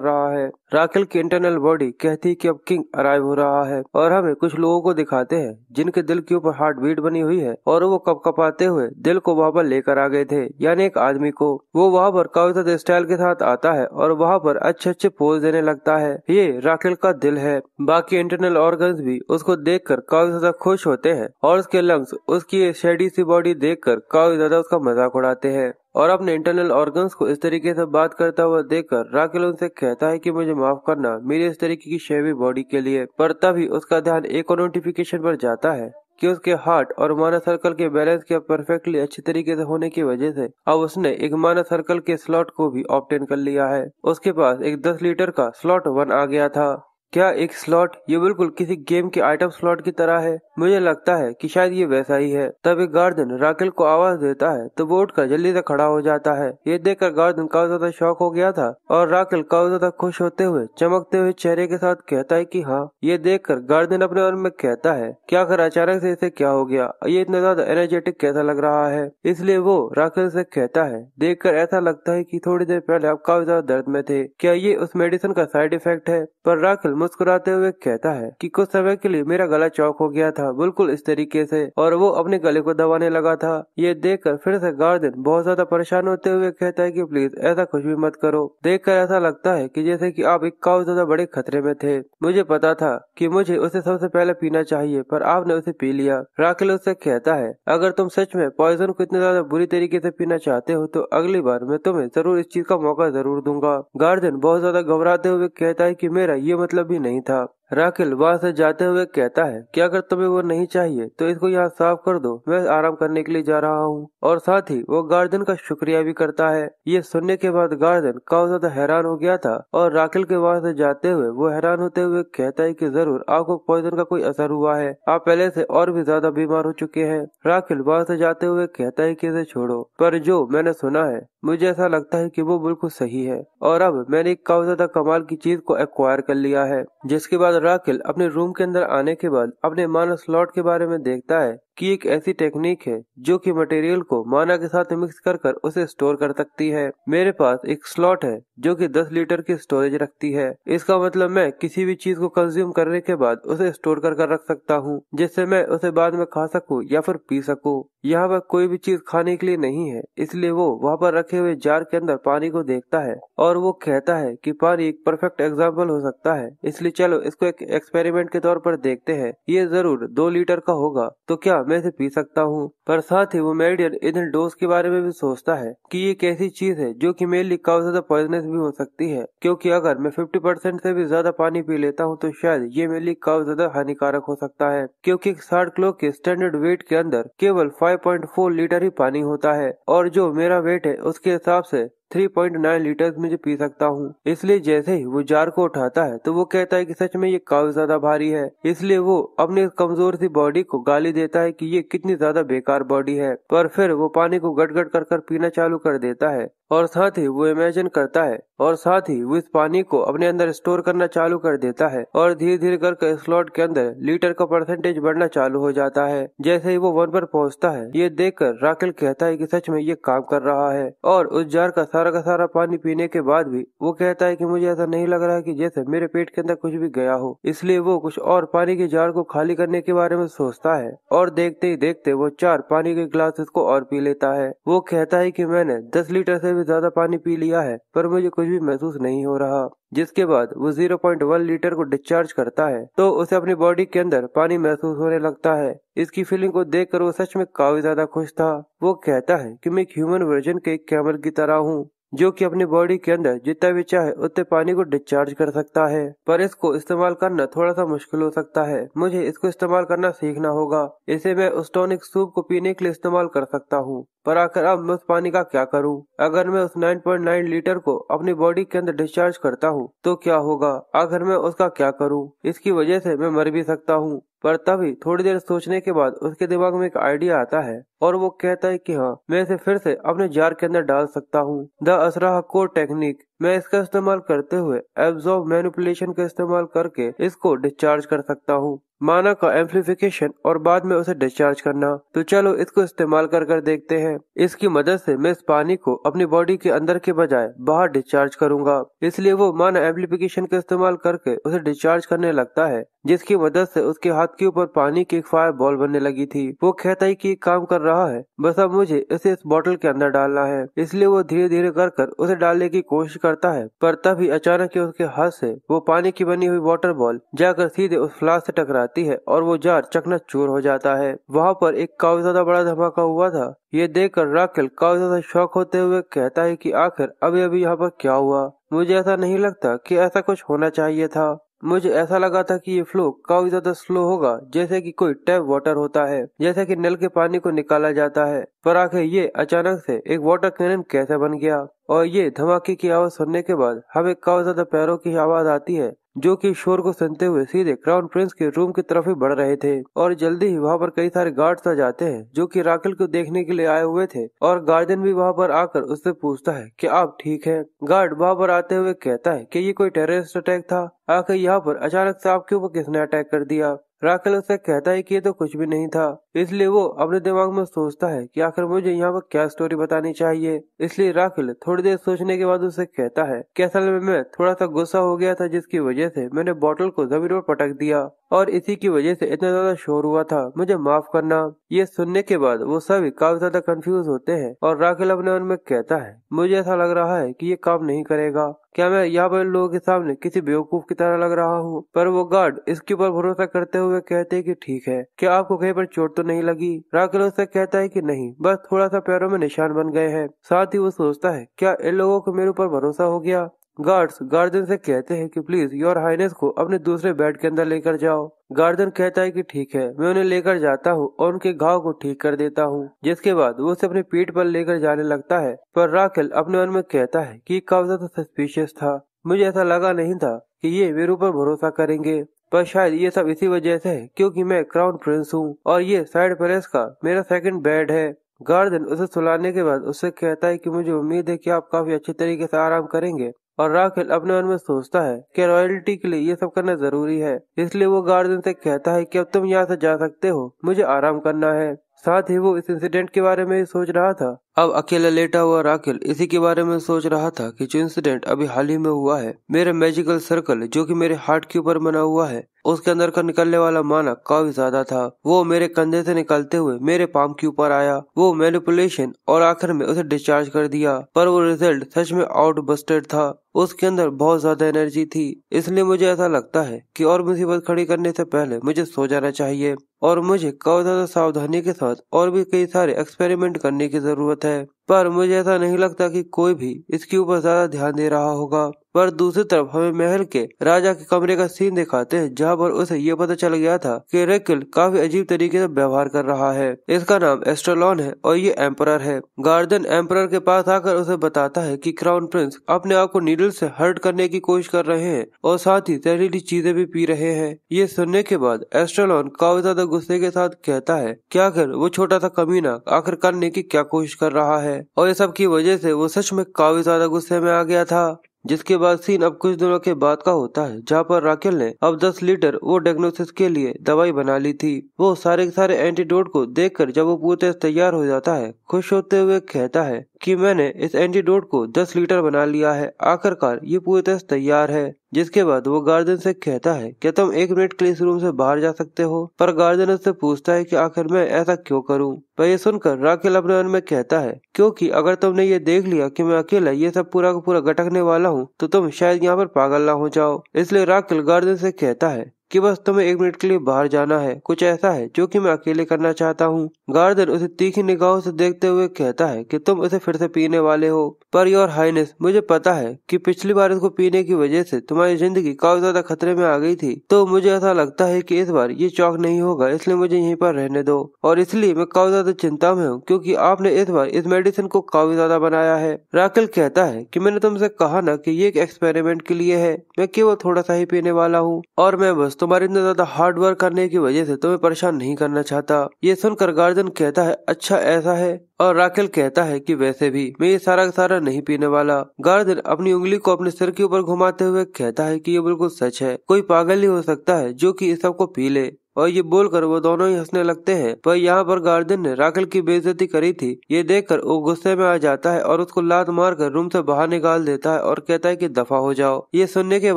रहा है राकेल की इंटरनल बॉडी कहती है की अब किंग अराइव हो रहा है और हमें कुछ लोगो को दिखाते हैं जिनके दिल के ऊपर हार्ट बीट बनी हुई है और वो कप कपाते हुए दिल को वहाँ पर लेकर आ गए थे यानी एक आदमी को वो वहाँ पर कविता स्टाइल के साथ आता है और वहाँ पर अच्छे अच्छे पोज देने लगता है ये राकेल का दिल है बाकी इंटरनल ऑर्गन भी उसको देख कर काफी ज्यादा खुश होते हैं और उसके लंग्स उसकी शेडी सी बॉडी देख कर काफी ज्यादा उसका मजाक उड़ाते हैं और अपने इंटरनल ऑर्गन्स को इस तरीके से बात करता हुआ देखकर राकेल उनसे कहता है कि मुझे माफ करना मेरी इस तरीके की शेवी बॉडी के लिए पर तभी उसका ध्यान एक और नोटिफिकेशन पर जाता है कि उसके हार्ट और मानस सर्कल के बैलेंस के परफेक्टली अच्छी तरीके से होने की वजह से अब उसने एक मानस सर्कल के स्लॉट को भी ऑप्टेन कर लिया है उसके पास एक 10 लीटर का स्लॉट वन आ गया था क्या एक स्लॉट ये बिल्कुल किसी गेम के आइटम स्लॉट की तरह है मुझे लगता है कि शायद ये वैसा ही है तब एक गार्डन राकेल को आवाज देता है तो वो उठकर जल्दी से खड़ा हो जाता है ये देखकर गार्डन काफी ज्यादा शौक हो गया था और राकेल काफी ज्यादा खुश होते हुए चमकते हुए चेहरे के साथ कहता है की हाँ ये कर गार्डन अपने मन में कहता है क्या अगर अचानक ऐसी इसे क्या हो गया ये इतना ज्यादा एनर्जेटिक कैसा लग रहा है इसलिए वो राकेल ऐसी कहता है देख ऐसा लगता है की थोड़ी देर पहले आप काफी ज्यादा दर्द में थे क्या ये उस मेडिसिन का साइड इफेक्ट है पर राकेल मुस्कुराते हुए कहता है कि कुछ समय के लिए मेरा गला चौक हो गया था बिल्कुल इस तरीके से और वो अपने गले को दबाने लगा था ये देख कर फिर से गार्डन बहुत ज्यादा परेशान होते हुए कहता है की प्लीज ऐसा कुछ भी मत करो देख कर ऐसा लगता है की जैसे की आप इक्का ज्यादा बड़े खतरे में थे मुझे पता था की मुझे उसे सबसे पहले पीना चाहिए पर आपने उसे पी लिया राकेल उससे कहता है अगर तुम सच में पॉइजन को इतने ज्यादा बुरी तरीके से पीना चाहते हो तो अगली बार मैं तुम्हें जरूर इस चीज का मौका जरूर दूंगा गार्डन बहुत ज्यादा घबराते हुए कहता है कि मेरा ये मतलब भी नहीं था राखिल वहां से जाते हुए कहता है कि अगर तुम्हें वो नहीं चाहिए तो इसको यहाँ साफ कर दो मैं आराम करने के लिए जा रहा हूँ और साथ ही वो गार्डन का शुक्रिया भी करता है ये सुनने के बाद गार्डन काफी ज्यादा हैरान हो गया था और राकिल के वहां से जाते हुए वो हैरान होते हुए कहता है की जरूर आपको पॉइजन का कोई असर हुआ है आप पहले से और भी ज्यादा बीमार हो चुके हैं राखिल वहां से जाते हुए कहता है की इसे छोड़ो पर जो मैंने सुना है मुझे ऐसा लगता है कि वो बिल्कुल सही है और अब मैंने एक काफी ज्यादा कमाल की चीज को एक्वायर कर लिया है जिसके बाद राकिल अपने रूम के अंदर आने के बाद अपने मानस लॉर्ड के बारे में देखता है की एक ऐसी टेक्निक है जो कि मटेरियल को माना के साथ मिक्स कर कर उसे स्टोर कर सकती है मेरे पास एक स्लॉट है जो कि 10 लीटर की स्टोरेज रखती है इसका मतलब मैं किसी भी चीज को कंज्यूम करने के बाद उसे स्टोर कर कर रख सकता हूँ जिससे मैं उसे बाद में खा सकूँ या फिर पी सकूँ यहाँ पर कोई भी चीज खाने के लिए नहीं है इसलिए वो वहाँ पर रखे हुए जार के अंदर पानी को देखता है और वो कहता है कि पानी एक परफेक्ट एग्जाम्पल हो सकता है इसलिए चलो इसको एक एक्सपेरिमेंट के तौर पर देखते हैं ये जरूर दो लीटर का होगा तो क्या में से पी सकता हूँ पर साथ ही वो मेडियन इधर डोज के बारे में भी सोचता है कि ये एक ऐसी चीज है जो कि मेरे लिए काफी ज्यादा पॉइजनस भी हो सकती है क्योंकि अगर मैं 50 परसेंट से भी ज्यादा पानी पी लेता हूँ तो शायद ये मेरे लिए काफी ज्यादा हानिकारक हो सकता है क्योंकि एक साठ क्लोक के स्टैंडर्ड वेट के अंदर केवल 5.4 लीटर ही पानी होता है और जो मेरा वेट है उसके हिसाब से थ्री पॉइंट नाइन लीटर मुझे पी सकता हूँ इसलिए जैसे ही वो जार को उठाता है तो वो कहता है कि सच में ये काफी ज्यादा भारी है इसलिए वो अपनी कमजोर सी बॉडी को गाली देता है कि ये कितनी ज्यादा बेकार बॉडी है पर फिर वो पानी को गट गट कर कर पीना चालू कर देता है और साथ ही वो इमेजिन करता है और साथ ही वो इस पानी को अपने अंदर स्टोर करना चालू कर देता है और धीरे धीरे करके स्लॉट के अंदर लीटर का परसेंटेज बढ़ना चालू हो जाता है जैसे ही वो वन पर पहुंचता है ये देखकर राकेल कहता है कि सच में ये काम कर रहा है और उस जार का सारा का सारा पानी पीने के बाद भी वो कहता है की मुझे ऐसा नहीं लग रहा की जैसे मेरे पेट के अंदर कुछ भी गया हो इसलिए वो कुछ और पानी के जार को खाली करने के बारे में सोचता है और देखते ही देखते वो चार पानी के ग्लासेस को और पी लेता है वो कहता है की मैंने दस लीटर से में ज्यादा पानी पी लिया है पर मुझे कुछ भी महसूस नहीं हो रहा जिसके बाद वो 0.1 लीटर को डिस्चार्ज करता है तो उसे अपनी बॉडी के अंदर पानी महसूस होने लगता है इसकी फीलिंग को देखकर वो सच में काफी ज्यादा खुश था वो कहता है कि मैं एक ह्यूमन वर्जन के एक कैमल की तरह हूँ जो कि अपनी बॉडी के अंदर जितना भी चाहे उतने पानी को डिस्चार्ज कर सकता है पर इसको इस्तेमाल करना थोड़ा सा मुश्किल हो सकता है मुझे इसको इस्तेमाल करना सीखना होगा इसे मैं उस टॉनिक सूप को पीने के लिए इस्तेमाल कर सकता हूँ पर आखिर अब मैं उस पानी का क्या करूँ अगर मैं उस 9.9 लीटर को अपनी बॉडी के अंदर डिस्चार्ज करता हूँ तो क्या होगा आखिर मैं उसका क्या करूँ इसकी वजह से मैं मर भी सकता हूँ पर तभी थोड़ी देर सोचने के बाद उसके दिमाग में एक आइडिया आता है और वो कहता है कि हाँ मैं इसे फिर से अपने जार के अंदर डाल सकता हूँ द असराह कोर टेक्निक मैं इसका इस्तेमाल करते हुए एब्जॉर्ब मैनिपुलेशन का इस्तेमाल करके इसको डिस्चार्ज कर सकता हूँ माना का एम्पलीफिकेशन और बाद में उसे डिस्चार्ज करना तो चलो इसको इस्तेमाल कर कर देखते हैं इसकी मदद से मैं इस पानी को अपनी बॉडी के अंदर के बजाय बाहर डिस्चार्ज करूंगा इसलिए वो माना एम्पलीफिकेशन का इस्तेमाल करके उसे डिस्चार्ज करने लगता है जिसकी मदद से उसके हाथ के ऊपर पानी की एक फायर बॉल बनने लगी थी वो कहता है की काम कर रहा है बस अब मुझे इसे इस बॉटल के अंदर डालना है इसलिए वो धीरे धीरे कर कर उसे डालने की कोशिश कर करता है पर तभी अचानक ही उसके हाथ से वो पानी की बनी हुई वाटर बॉल जाकर सीधे उस फ्लास से टकराती है और वो जार चकना चूर हो जाता है वहाँ पर एक काफी ज्यादा बड़ा धमाका हुआ था ये देखकर राकेल काफी ज्यादा शौक होते हुए कहता है कि आखिर अभी अभी यहाँ पर क्या हुआ मुझे ऐसा नहीं लगता कि ऐसा कुछ होना चाहिए था मुझे ऐसा लगा था कि ये फ्लो काफी ज्यादा स्लो होगा जैसे कि कोई टैप वाटर होता है जैसे कि नल के पानी को निकाला जाता है पर आखिर ये अचानक से एक वाटर कैनन कैसे बन गया और ये धमाके की आवाज सुनने के बाद हमें काफी ज्यादा पैरों की आवाज आती है जो कि शोर को सुनते हुए सीधे क्राउन प्रिंस के रूम की तरफ ही बढ़ रहे थे और जल्दी ही वहाँ पर कई सारे गार्ड्स आ जाते हैं जो कि राकेल को देखने के लिए आए हुए थे और गार्डन भी वहाँ पर आकर उससे पूछता है कि आप ठीक हैं गार्ड वहाँ पर आते हुए कहता है कि ये कोई टेररिस्ट अटैक था आखिर यहाँ पर अचानक से आपके ऊपर किसने अटैक कर दिया राकेल उसे कहता है कि ये तो कुछ भी नहीं था इसलिए वो अपने दिमाग में सोचता है कि आखिर मुझे यहाँ पर क्या स्टोरी बतानी चाहिए इसलिए राखिल थोड़ी देर सोचने के बाद उसे कहता है कि असल में मैं थोड़ा सा गुस्सा हो गया था जिसकी वजह से मैंने बोतल को जमीन पर पटक दिया और इसी की वजह से इतना ज्यादा शोर हुआ था मुझे माफ करना ये सुनने के बाद वो सभी काफी ज्यादा कंफ्यूज होते हैं और राखिल अपने मन में कहता है मुझे ऐसा लग रहा है कि ये काम नहीं करेगा क्या मैं यहाँ पर लोगों के सामने किसी बेवकूफ की तरह लग रहा हूँ पर वो गार्ड इसके ऊपर भरोसा करते हुए कहते हैं कि ठीक है क्या आपको कहीं पर चोट तो तो नहीं लगी राकेल उससे कहता है कि नहीं बस थोड़ा सा पैरों में निशान बन गए हैं साथ ही वो सोचता है क्या इन लोगों को मेरे ऊपर भरोसा हो गया गार्ड्स गार्डन से कहते हैं कि प्लीज योर हाइनेस को अपने दूसरे बेड के अंदर लेकर जाओ गार्डन कहता है कि ठीक है मैं उन्हें लेकर जाता हूँ और उनके घाव को ठीक कर देता हूँ जिसके बाद वो उसे अपने पीठ पर लेकर जाने लगता है पर राकेल अपने मन में कहता है कि कब्जा तो सस्पिशियस था मुझे ऐसा लगा नहीं था कि ये मेरे ऊपर भरोसा करेंगे पर शायद ये सब इसी वजह से है क्योंकि मैं क्राउन प्रिंस हूँ और ये साइड पैलेस का मेरा सेकंड बेड है गार्डन उसे सुलाने के बाद उससे कहता है कि मुझे उम्मीद है कि आप काफी अच्छे तरीके से आराम करेंगे और राखिल अपने मन में सोचता है कि रॉयल्टी के लिए ये सब करना जरूरी है इसलिए वो गार्डन से कहता है कि अब तुम यहाँ से जा सकते हो मुझे आराम करना है साथ ही वो इस इंसिडेंट के बारे में सोच रहा था अब अकेला लेटा हुआ राकेल इसी के बारे में सोच रहा था कि जो इंसिडेंट अभी हाल ही में हुआ है मेरा मैजिकल सर्कल जो कि मेरे हार्ट के ऊपर बना हुआ है उसके अंदर का निकलने वाला माना काफी ज्यादा था वो मेरे कंधे से निकलते हुए मेरे पाम के ऊपर आया वो मैनिपुलेशन और आखिर में उसे डिस्चार्ज कर दिया पर वो रिजल्ट सच में आउट बस्टेड था उसके अंदर बहुत ज्यादा एनर्जी थी इसलिए मुझे ऐसा लगता है कि और मुसीबत खड़ी करने से पहले मुझे सो जाना चाहिए और मुझे कौन ज्यादा सावधानी के साथ और भी कई सारे एक्सपेरिमेंट करने की जरूरत है पर मुझे ऐसा नहीं लगता कि कोई भी इसके ऊपर ज्यादा ध्यान दे रहा होगा पर दूसरी तरफ हमें महल के राजा के कमरे का सीन दिखाते हैं जहाँ पर उसे ये पता चल गया था कि रेकिल काफी अजीब तरीके से व्यवहार कर रहा है इसका नाम एस्ट्रोलॉन है और ये एम्पर है गार्डन एम्पर के पास आकर उसे बताता है की क्राउन प्रिंस अपने आप को नील दिल से हर्ट करने की कोशिश कर रहे हैं और साथ ही जहरीली चीजें भी पी रहे हैं ये सुनने के बाद एस्ट्रोलॉन काफी ज्यादा गुस्से के साथ कहता है क्या आखिर वो छोटा सा कमीना आखिर करने की क्या कोशिश कर रहा है और ये सब की वजह से वो सच में काफी ज्यादा गुस्से में आ गया था जिसके बाद सीन अब कुछ दिनों के बाद का होता है जहाँ पर राकेल ने अब 10 लीटर वो डायग्नोसिस के लिए दवाई बना ली थी वो सारे के सारे एंटीडोट को देखकर जब वो पूरे तैयार हो जाता है खुश होते हुए कहता है कि मैंने इस एंटीडोट को 10 लीटर बना लिया है आखिरकार ये पूरे तरह तैयार है जिसके बाद वो गार्डन से कहता है क्या तुम एक मिनट के लिए इस रूम से बाहर जा सकते हो पर गार्डन उससे पूछता है कि आखिर मैं ऐसा क्यों करूं पर यह सुनकर राकेल अपने मन में कहता है क्योंकि अगर तुमने ये देख लिया कि मैं अकेला ये सब पूरा का पूरा गटकने वाला हूँ तो तुम शायद यहाँ पर पागल ना हो जाओ इसलिए राकेल गार्डन से कहता है कि बस तुम्हें एक मिनट के लिए बाहर जाना है कुछ ऐसा है जो कि मैं अकेले करना चाहता हूँ गार्डन उसे तीखी निगाहों से देखते हुए कहता है कि तुम उसे फिर से पीने वाले हो पर योर हाइनेस मुझे पता है कि पिछली बार इसको पीने की वजह से तुम्हारी जिंदगी काफी ज्यादा खतरे में आ गई थी तो मुझे ऐसा लगता है कि इस बार ये चौक नहीं होगा इसलिए मुझे यही पर रहने दो और इसलिए मैं काफी ज्यादा चिंता में हूँ क्यूँकी आपने इस बार इस मेडिसिन को काफी ज्यादा बनाया है राकेल कहता है की मैंने तुमसे कहा न की ये एक एक्सपेरिमेंट के लिए है मैं केवल थोड़ा सा ही पीने वाला हूँ और मैं बस तुम्हारे इतना ज्यादा हार्ड वर्क करने की वजह से तुम्हें परेशान नहीं करना चाहता ये सुनकर गार्जियन कहता है अच्छा ऐसा है और राकेल कहता है कि वैसे भी मैं ये सारा का सारा नहीं पीने वाला गार्जियन अपनी उंगली को अपने सिर के ऊपर घुमाते हुए कहता है कि ये बिल्कुल सच है कोई पागल ही हो सकता है जो कि इस सबको पी ले और ये बोलकर वो दोनों ही हंसने लगते हैं पर यहाँ पर गार्जियन ने राखिल की बेइज्जती करी थी ये देखकर वो गुस्से में आ जाता है और उसको लात मारकर रूम से बाहर निकाल देता है और कहता है कि दफा हो जाओ ये सुनने के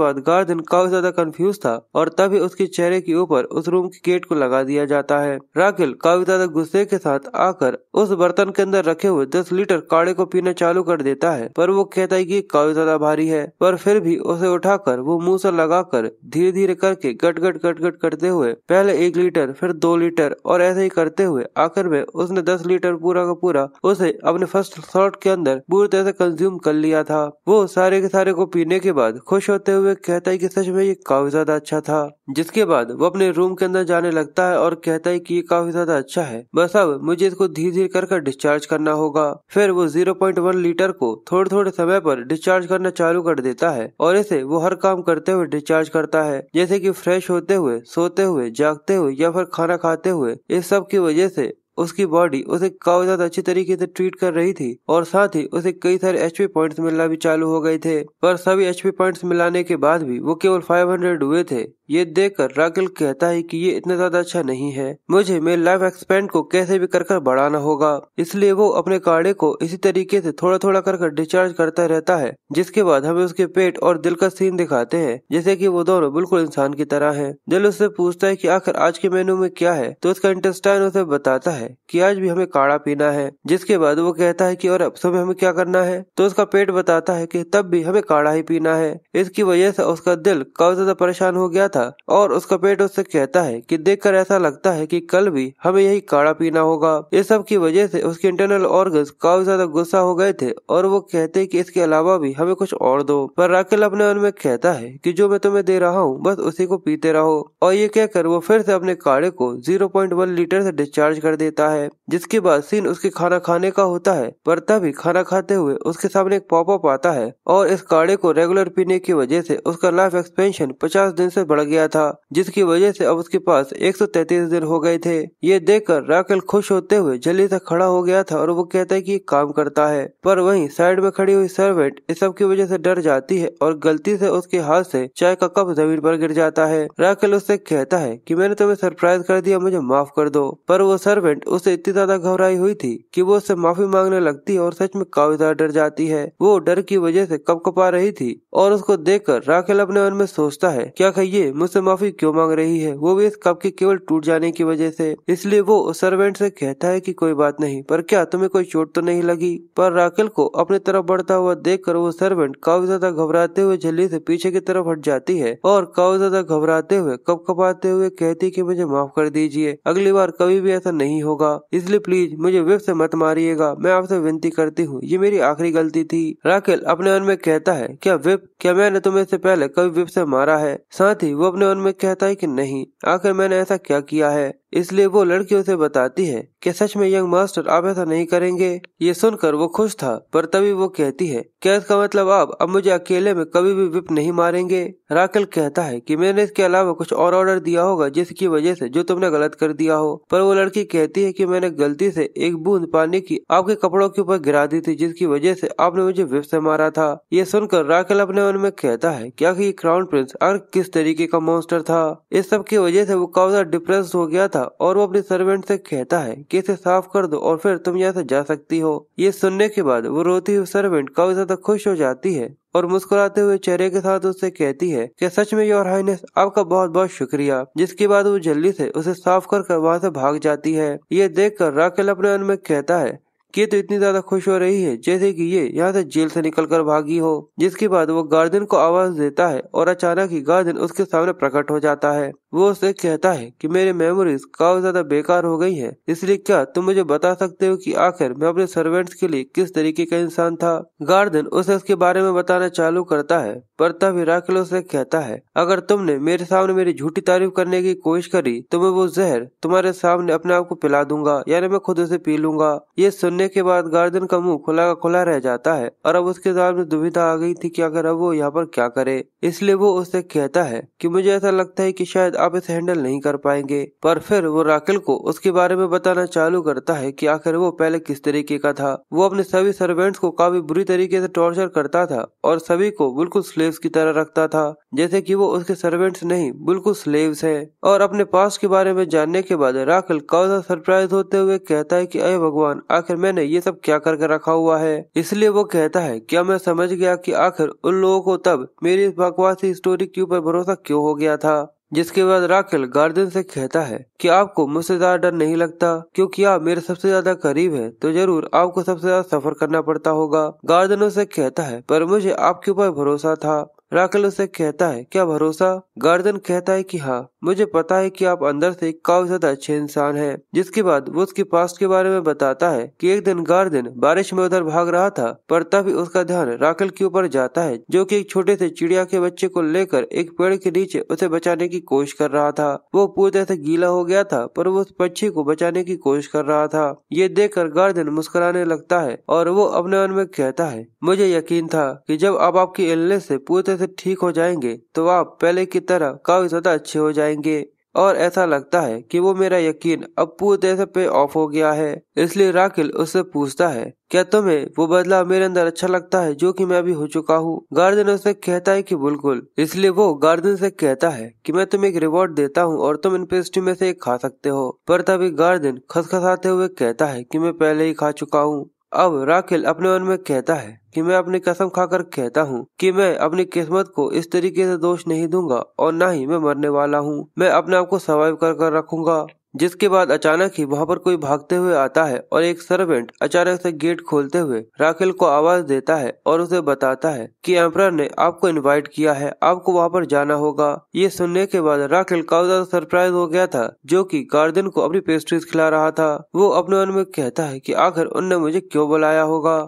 बाद गार्जियन काफी ज्यादा कंफ्यूज था और तभी उसके चेहरे के ऊपर उस रूम के गेट को लगा दिया जाता है राखिल काफी ज्यादा गुस्से के साथ आकर उस बर्तन के अंदर रखे हुए दस लीटर काढ़े को पीना चालू कर देता है पर वो कहता है की काफी ज्यादा भारी है पर फिर भी उसे उठाकर वो मुंह से लगाकर धीरे धीरे करके गट गट गट गट करते हुए पहले पहले एक लीटर फिर दो लीटर और ऐसे ही करते हुए आखिर में उसने दस लीटर पूरा का पूरा उसे अपने फर्स्ट शॉट के अंदर पूरी तरह से कंज्यूम कर लिया था वो सारे के सारे को पीने के बाद खुश होते हुए कहता है कि सच में ये काफी ज्यादा अच्छा था जिसके बाद वो अपने रूम के अंदर जाने लगता है और कहता है कि ये काफी ज्यादा अच्छा है बस अब मुझे इसको धीरे धीरे कर डिस्चार्ज करना होगा फिर वो 0.1 लीटर को थोड़े थोड़े समय पर डिस्चार्ज करना चालू कर देता है और इसे वो हर काम करते हुए डिस्चार्ज करता है जैसे कि फ्रेश होते हुए सोते हुए जाग भागते हुए या फिर खाना खाते हुए इस सब की वजह से उसकी बॉडी उसे काफी ज्यादा अच्छी तरीके से ट्रीट कर रही थी और साथ ही उसे कई सारे एचपी पॉइंट्स मिलना भी चालू हो गए थे पर सभी एचपी पॉइंट्स मिलाने के बाद भी वो केवल 500 हुए थे ये देखकर राकेल कहता है कि ये इतना ज्यादा अच्छा नहीं है मुझे मेरे लाइफ एक्सपेंड को कैसे भी कर कर बढ़ाना होगा इसलिए वो अपने काड़े को इसी तरीके से थोड़ा थोड़ा कर कर डिस्चार्ज करता रहता है जिसके बाद हमें उसके पेट और दिल का सीन दिखाते हैं जैसे कि वो दोनों बिल्कुल इंसान की तरह है दिल उससे पूछता है कि आखिर आज के मेनू में क्या है तो उसका इंटेस्टाइन उसे बताता है है कि आज भी हमें काढ़ा पीना है जिसके बाद वो कहता है कि और अब समय हमें क्या करना है तो उसका पेट बताता है कि तब भी हमें काढ़ा ही पीना है इसकी वजह से उसका दिल काफी ज्यादा परेशान हो गया था और उसका पेट उससे कहता है कि देखकर ऐसा लगता है कि कल भी हमें यही काढ़ा पीना होगा इस सब की वजह से उसके इंटरनल ऑर्गन काफी ज्यादा गुस्सा हो गए थे और वो कहते कि इसके अलावा भी हमें कुछ और दो पर राकेल अपने मन में कहता है कि जो मैं तुम्हें दे रहा हूँ बस उसी को पीते रहो और ये कहकर वो फिर से अपने काढ़े को जीरो पॉइंट वन लीटर से डिस्चार्ज कर देता देता है जिसके बाद सीन उसके खाना खाने का होता है पर तभी खाना खाते हुए उसके सामने एक पॉपअप आता है और इस काढ़े को रेगुलर पीने की वजह से उसका लाइफ एक्सपेंशन पचास दिन से बढ़ गया था जिसकी वजह से अब उसके पास 133 दिन हो गए थे ये देखकर राकेल खुश होते हुए जल्दी से खड़ा हो गया था और वो कहता है की काम करता है पर वही साइड में खड़ी हुई सर्वेंट इस सब की वजह से डर जाती है और गलती से उसके हाथ से चाय का कप जमीन पर गिर जाता है राकेल उससे कहता है की मैंने तुम्हें सरप्राइज कर दिया मुझे माफ कर दो पर वो सर्वेंट उसे इतनी ज्यादा घबराई हुई थी कि वो उससे माफी मांगने लगती और सच में काफी ज्यादा डर जाती है वो डर की वजह से कपा रही थी और उसको देख कर राखेल अपने मन में सोचता है क्या कहिए मुझसे माफी क्यों मांग रही है वो भी इस कप के केवल टूट जाने की वजह से इसलिए वो सर्वेंट से कहता है कि कोई बात नहीं पर क्या तुम्हें कोई चोट तो नहीं लगी पर राकेल को अपनी तरफ बढ़ता हुआ कर वो सर्वेंट काफी ज्यादा घबराते हुए झल्ली से पीछे की तरफ हट जाती है और काफी ज्यादा घबराते हुए कप कपाते हुए कहती की मुझे माफ कर दीजिए अगली बार कभी भी ऐसा नहीं हो होगा इसलिए प्लीज मुझे विप से मत मारिएगा मैं आपसे विनती करती हूँ ये मेरी आखिरी गलती थी राकेल अपने मन में कहता है क्या विप क्या मैंने तुम्हें ऐसी पहले कभी विप से मारा है साथ ही वो अपने मन में कहता है की नहीं आखिर मैंने ऐसा क्या किया है इसलिए वो लड़कियों उसे बताती है कि सच में यंग मास्टर आप ऐसा नहीं करेंगे ये सुनकर वो खुश था पर तभी वो कहती है क्या इसका मतलब आप अब मुझे अकेले में कभी भी विप नहीं मारेंगे राकेल कहता है कि मैंने इसके अलावा कुछ और ऑर्डर दिया होगा जिसकी वजह से जो तुमने गलत कर दिया हो पर वो लड़की कहती है की मैंने गलती ऐसी एक बूंद पानी की आपके कपड़ों के ऊपर गिरा दी थी जिसकी वजह ऐसी आपने मुझे विप ऐसी मारा था ये सुनकर राकेल अपने मन में कहता है क्या आखिर क्राउन प्रिंस और किस तरीके का मोस्टर था इस सब की वजह ऐसी वो काउजा डिप्रेस हो गया था और वो अपने सर्वेंट से कहता है कि इसे साफ कर दो और फिर तुम यहाँ से जा सकती हो ये सुनने के बाद वो रोती हुई सर्वेंट काफी ज्यादा खुश हो जाती है और मुस्कुराते हुए चेहरे के साथ उससे कहती है कि सच में योर हाइनेस आपका बहुत बहुत शुक्रिया जिसके बाद वो जल्दी से उसे साफ कर कर वहाँ से भाग जाती है ये देखकर राकेल अपने मन में कहता है ये तो इतनी ज्यादा खुश हो रही है जैसे कि ये यहाँ से जेल से निकलकर भागी हो जिसके बाद वो गार्डन को आवाज देता है और अचानक ही गार्डन उसके सामने प्रकट हो जाता है वो उससे कहता है कि मेरे मेमोरीज काफी ज्यादा बेकार हो गई है इसलिए क्या तुम मुझे बता सकते हो कि आखिर मैं अपने सर्वेंट्स के लिए किस तरीके का इंसान था गार्डन उसे उसके बारे में बताना चालू करता है पर तभी राकेल उसे कहता है अगर तुमने मेरे सामने मेरी झूठी तारीफ करने की कोशिश करी तो मैं वो जहर तुम्हारे सामने अपने आप को पिला दूंगा यानी मैं खुद उसे पी लूंगा ये सुनने होने के बाद गार्डन का मुंह खुला का खुला रह जाता है और अब उसके सामने दुविधा आ गई थी कि अगर अब वो यहाँ पर क्या करे इसलिए वो उससे कहता है कि मुझे ऐसा लगता है कि शायद आप इसे हैंडल नहीं कर पाएंगे पर फिर वो राकेल को उसके बारे में बताना चालू करता है कि आखिर वो पहले किस तरीके का था वो अपने सभी सर्वेंट्स को काफी बुरी तरीके से टॉर्चर करता था और सभी को बिल्कुल स्लेव्स की तरह रखता था जैसे कि वो उसके सर्वेंट्स नहीं बिल्कुल स्लेव्स है और अपने पास के बारे में जानने के बाद राकेल काउजा सरप्राइज होते हुए कहता है कि अरे भगवान आखिर मैं मैंने ये सब क्या करके रखा हुआ है इसलिए वो कहता है क्या मैं समझ गया कि आखिर उन लोगों को तब मेरी इस बकवासी स्टोरी के ऊपर भरोसा क्यों हो गया था जिसके बाद राखिल गार्डन से कहता है कि आपको मुझसे ज्यादा डर नहीं लगता क्योंकि आप मेरे सबसे ज्यादा करीब हैं तो जरूर आपको सबसे ज्यादा सफर करना पड़ता होगा गार्डन उसे कहता है पर मुझे आपके ऊपर भरोसा था राकेल उसे कहता है क्या भरोसा गार्डन कहता है कि हाँ मुझे पता है कि आप अंदर से काफी ज्यादा अच्छे इंसान हैं जिसके बाद वो उसके पास्ट के बारे में बताता है कि एक दिन गार्डन बारिश में उधर भाग रहा था पर तभी उसका ध्यान राकेल के ऊपर जाता है जो कि एक छोटे से चिड़िया के बच्चे को लेकर एक पेड़ के नीचे उसे बचाने की कोशिश कर रहा था वो पूरी तरह से गीला हो गया था पर वो उस पक्षी को बचाने की कोशिश कर रहा था ये कर गार्डन मुस्कुराने लगता है और वो अपने मन में कहता है मुझे यकीन था की जब आप आपकी इलनेस ऐसी पूरी तरह से ठीक हो जाएंगे तो आप पहले की तरह काफी ज्यादा अच्छे हो जाएंगे और ऐसा लगता है कि वो मेरा यकीन अब पूरी तरह से पे ऑफ हो गया है इसलिए राकेल उससे पूछता है क्या तुम्हें वो बदलाव मेरे अंदर अच्छा लगता है जो कि मैं अभी हो चुका हूँ गार्डन उससे कहता है कि बिल्कुल इसलिए वो गार्डन से कहता है कि मैं तुम्हें एक रिवॉर्ड देता हूँ और तुम इन पेस्ट्री में से एक खा सकते हो पर तभी गार्डन खसखसाते हुए कहता है की मैं पहले ही खा चुका हूँ अब राखिल अपने मन में कहता है कि मैं अपनी कसम खाकर कहता हूँ कि मैं अपनी किस्मत को इस तरीके से दोष नहीं दूंगा और न ही मैं मरने वाला हूँ मैं अपने आप को सर्वाइव कर कर रखूंगा जिसके बाद अचानक ही वहां पर कोई भागते हुए आता है और एक सर्वेंट अचानक से गेट खोलते हुए राखिल को आवाज देता है और उसे बताता है कि एम्पर ने आपको इनवाइट किया है आपको वहां पर जाना होगा ये सुनने के बाद राखिल काफी ज्यादा सरप्राइज हो गया था जो कि गार्डन को अपनी पेस्ट्रीज खिला रहा था वो अपने मन में कहता है की आखिर उनने मुझे क्यों बुलाया होगा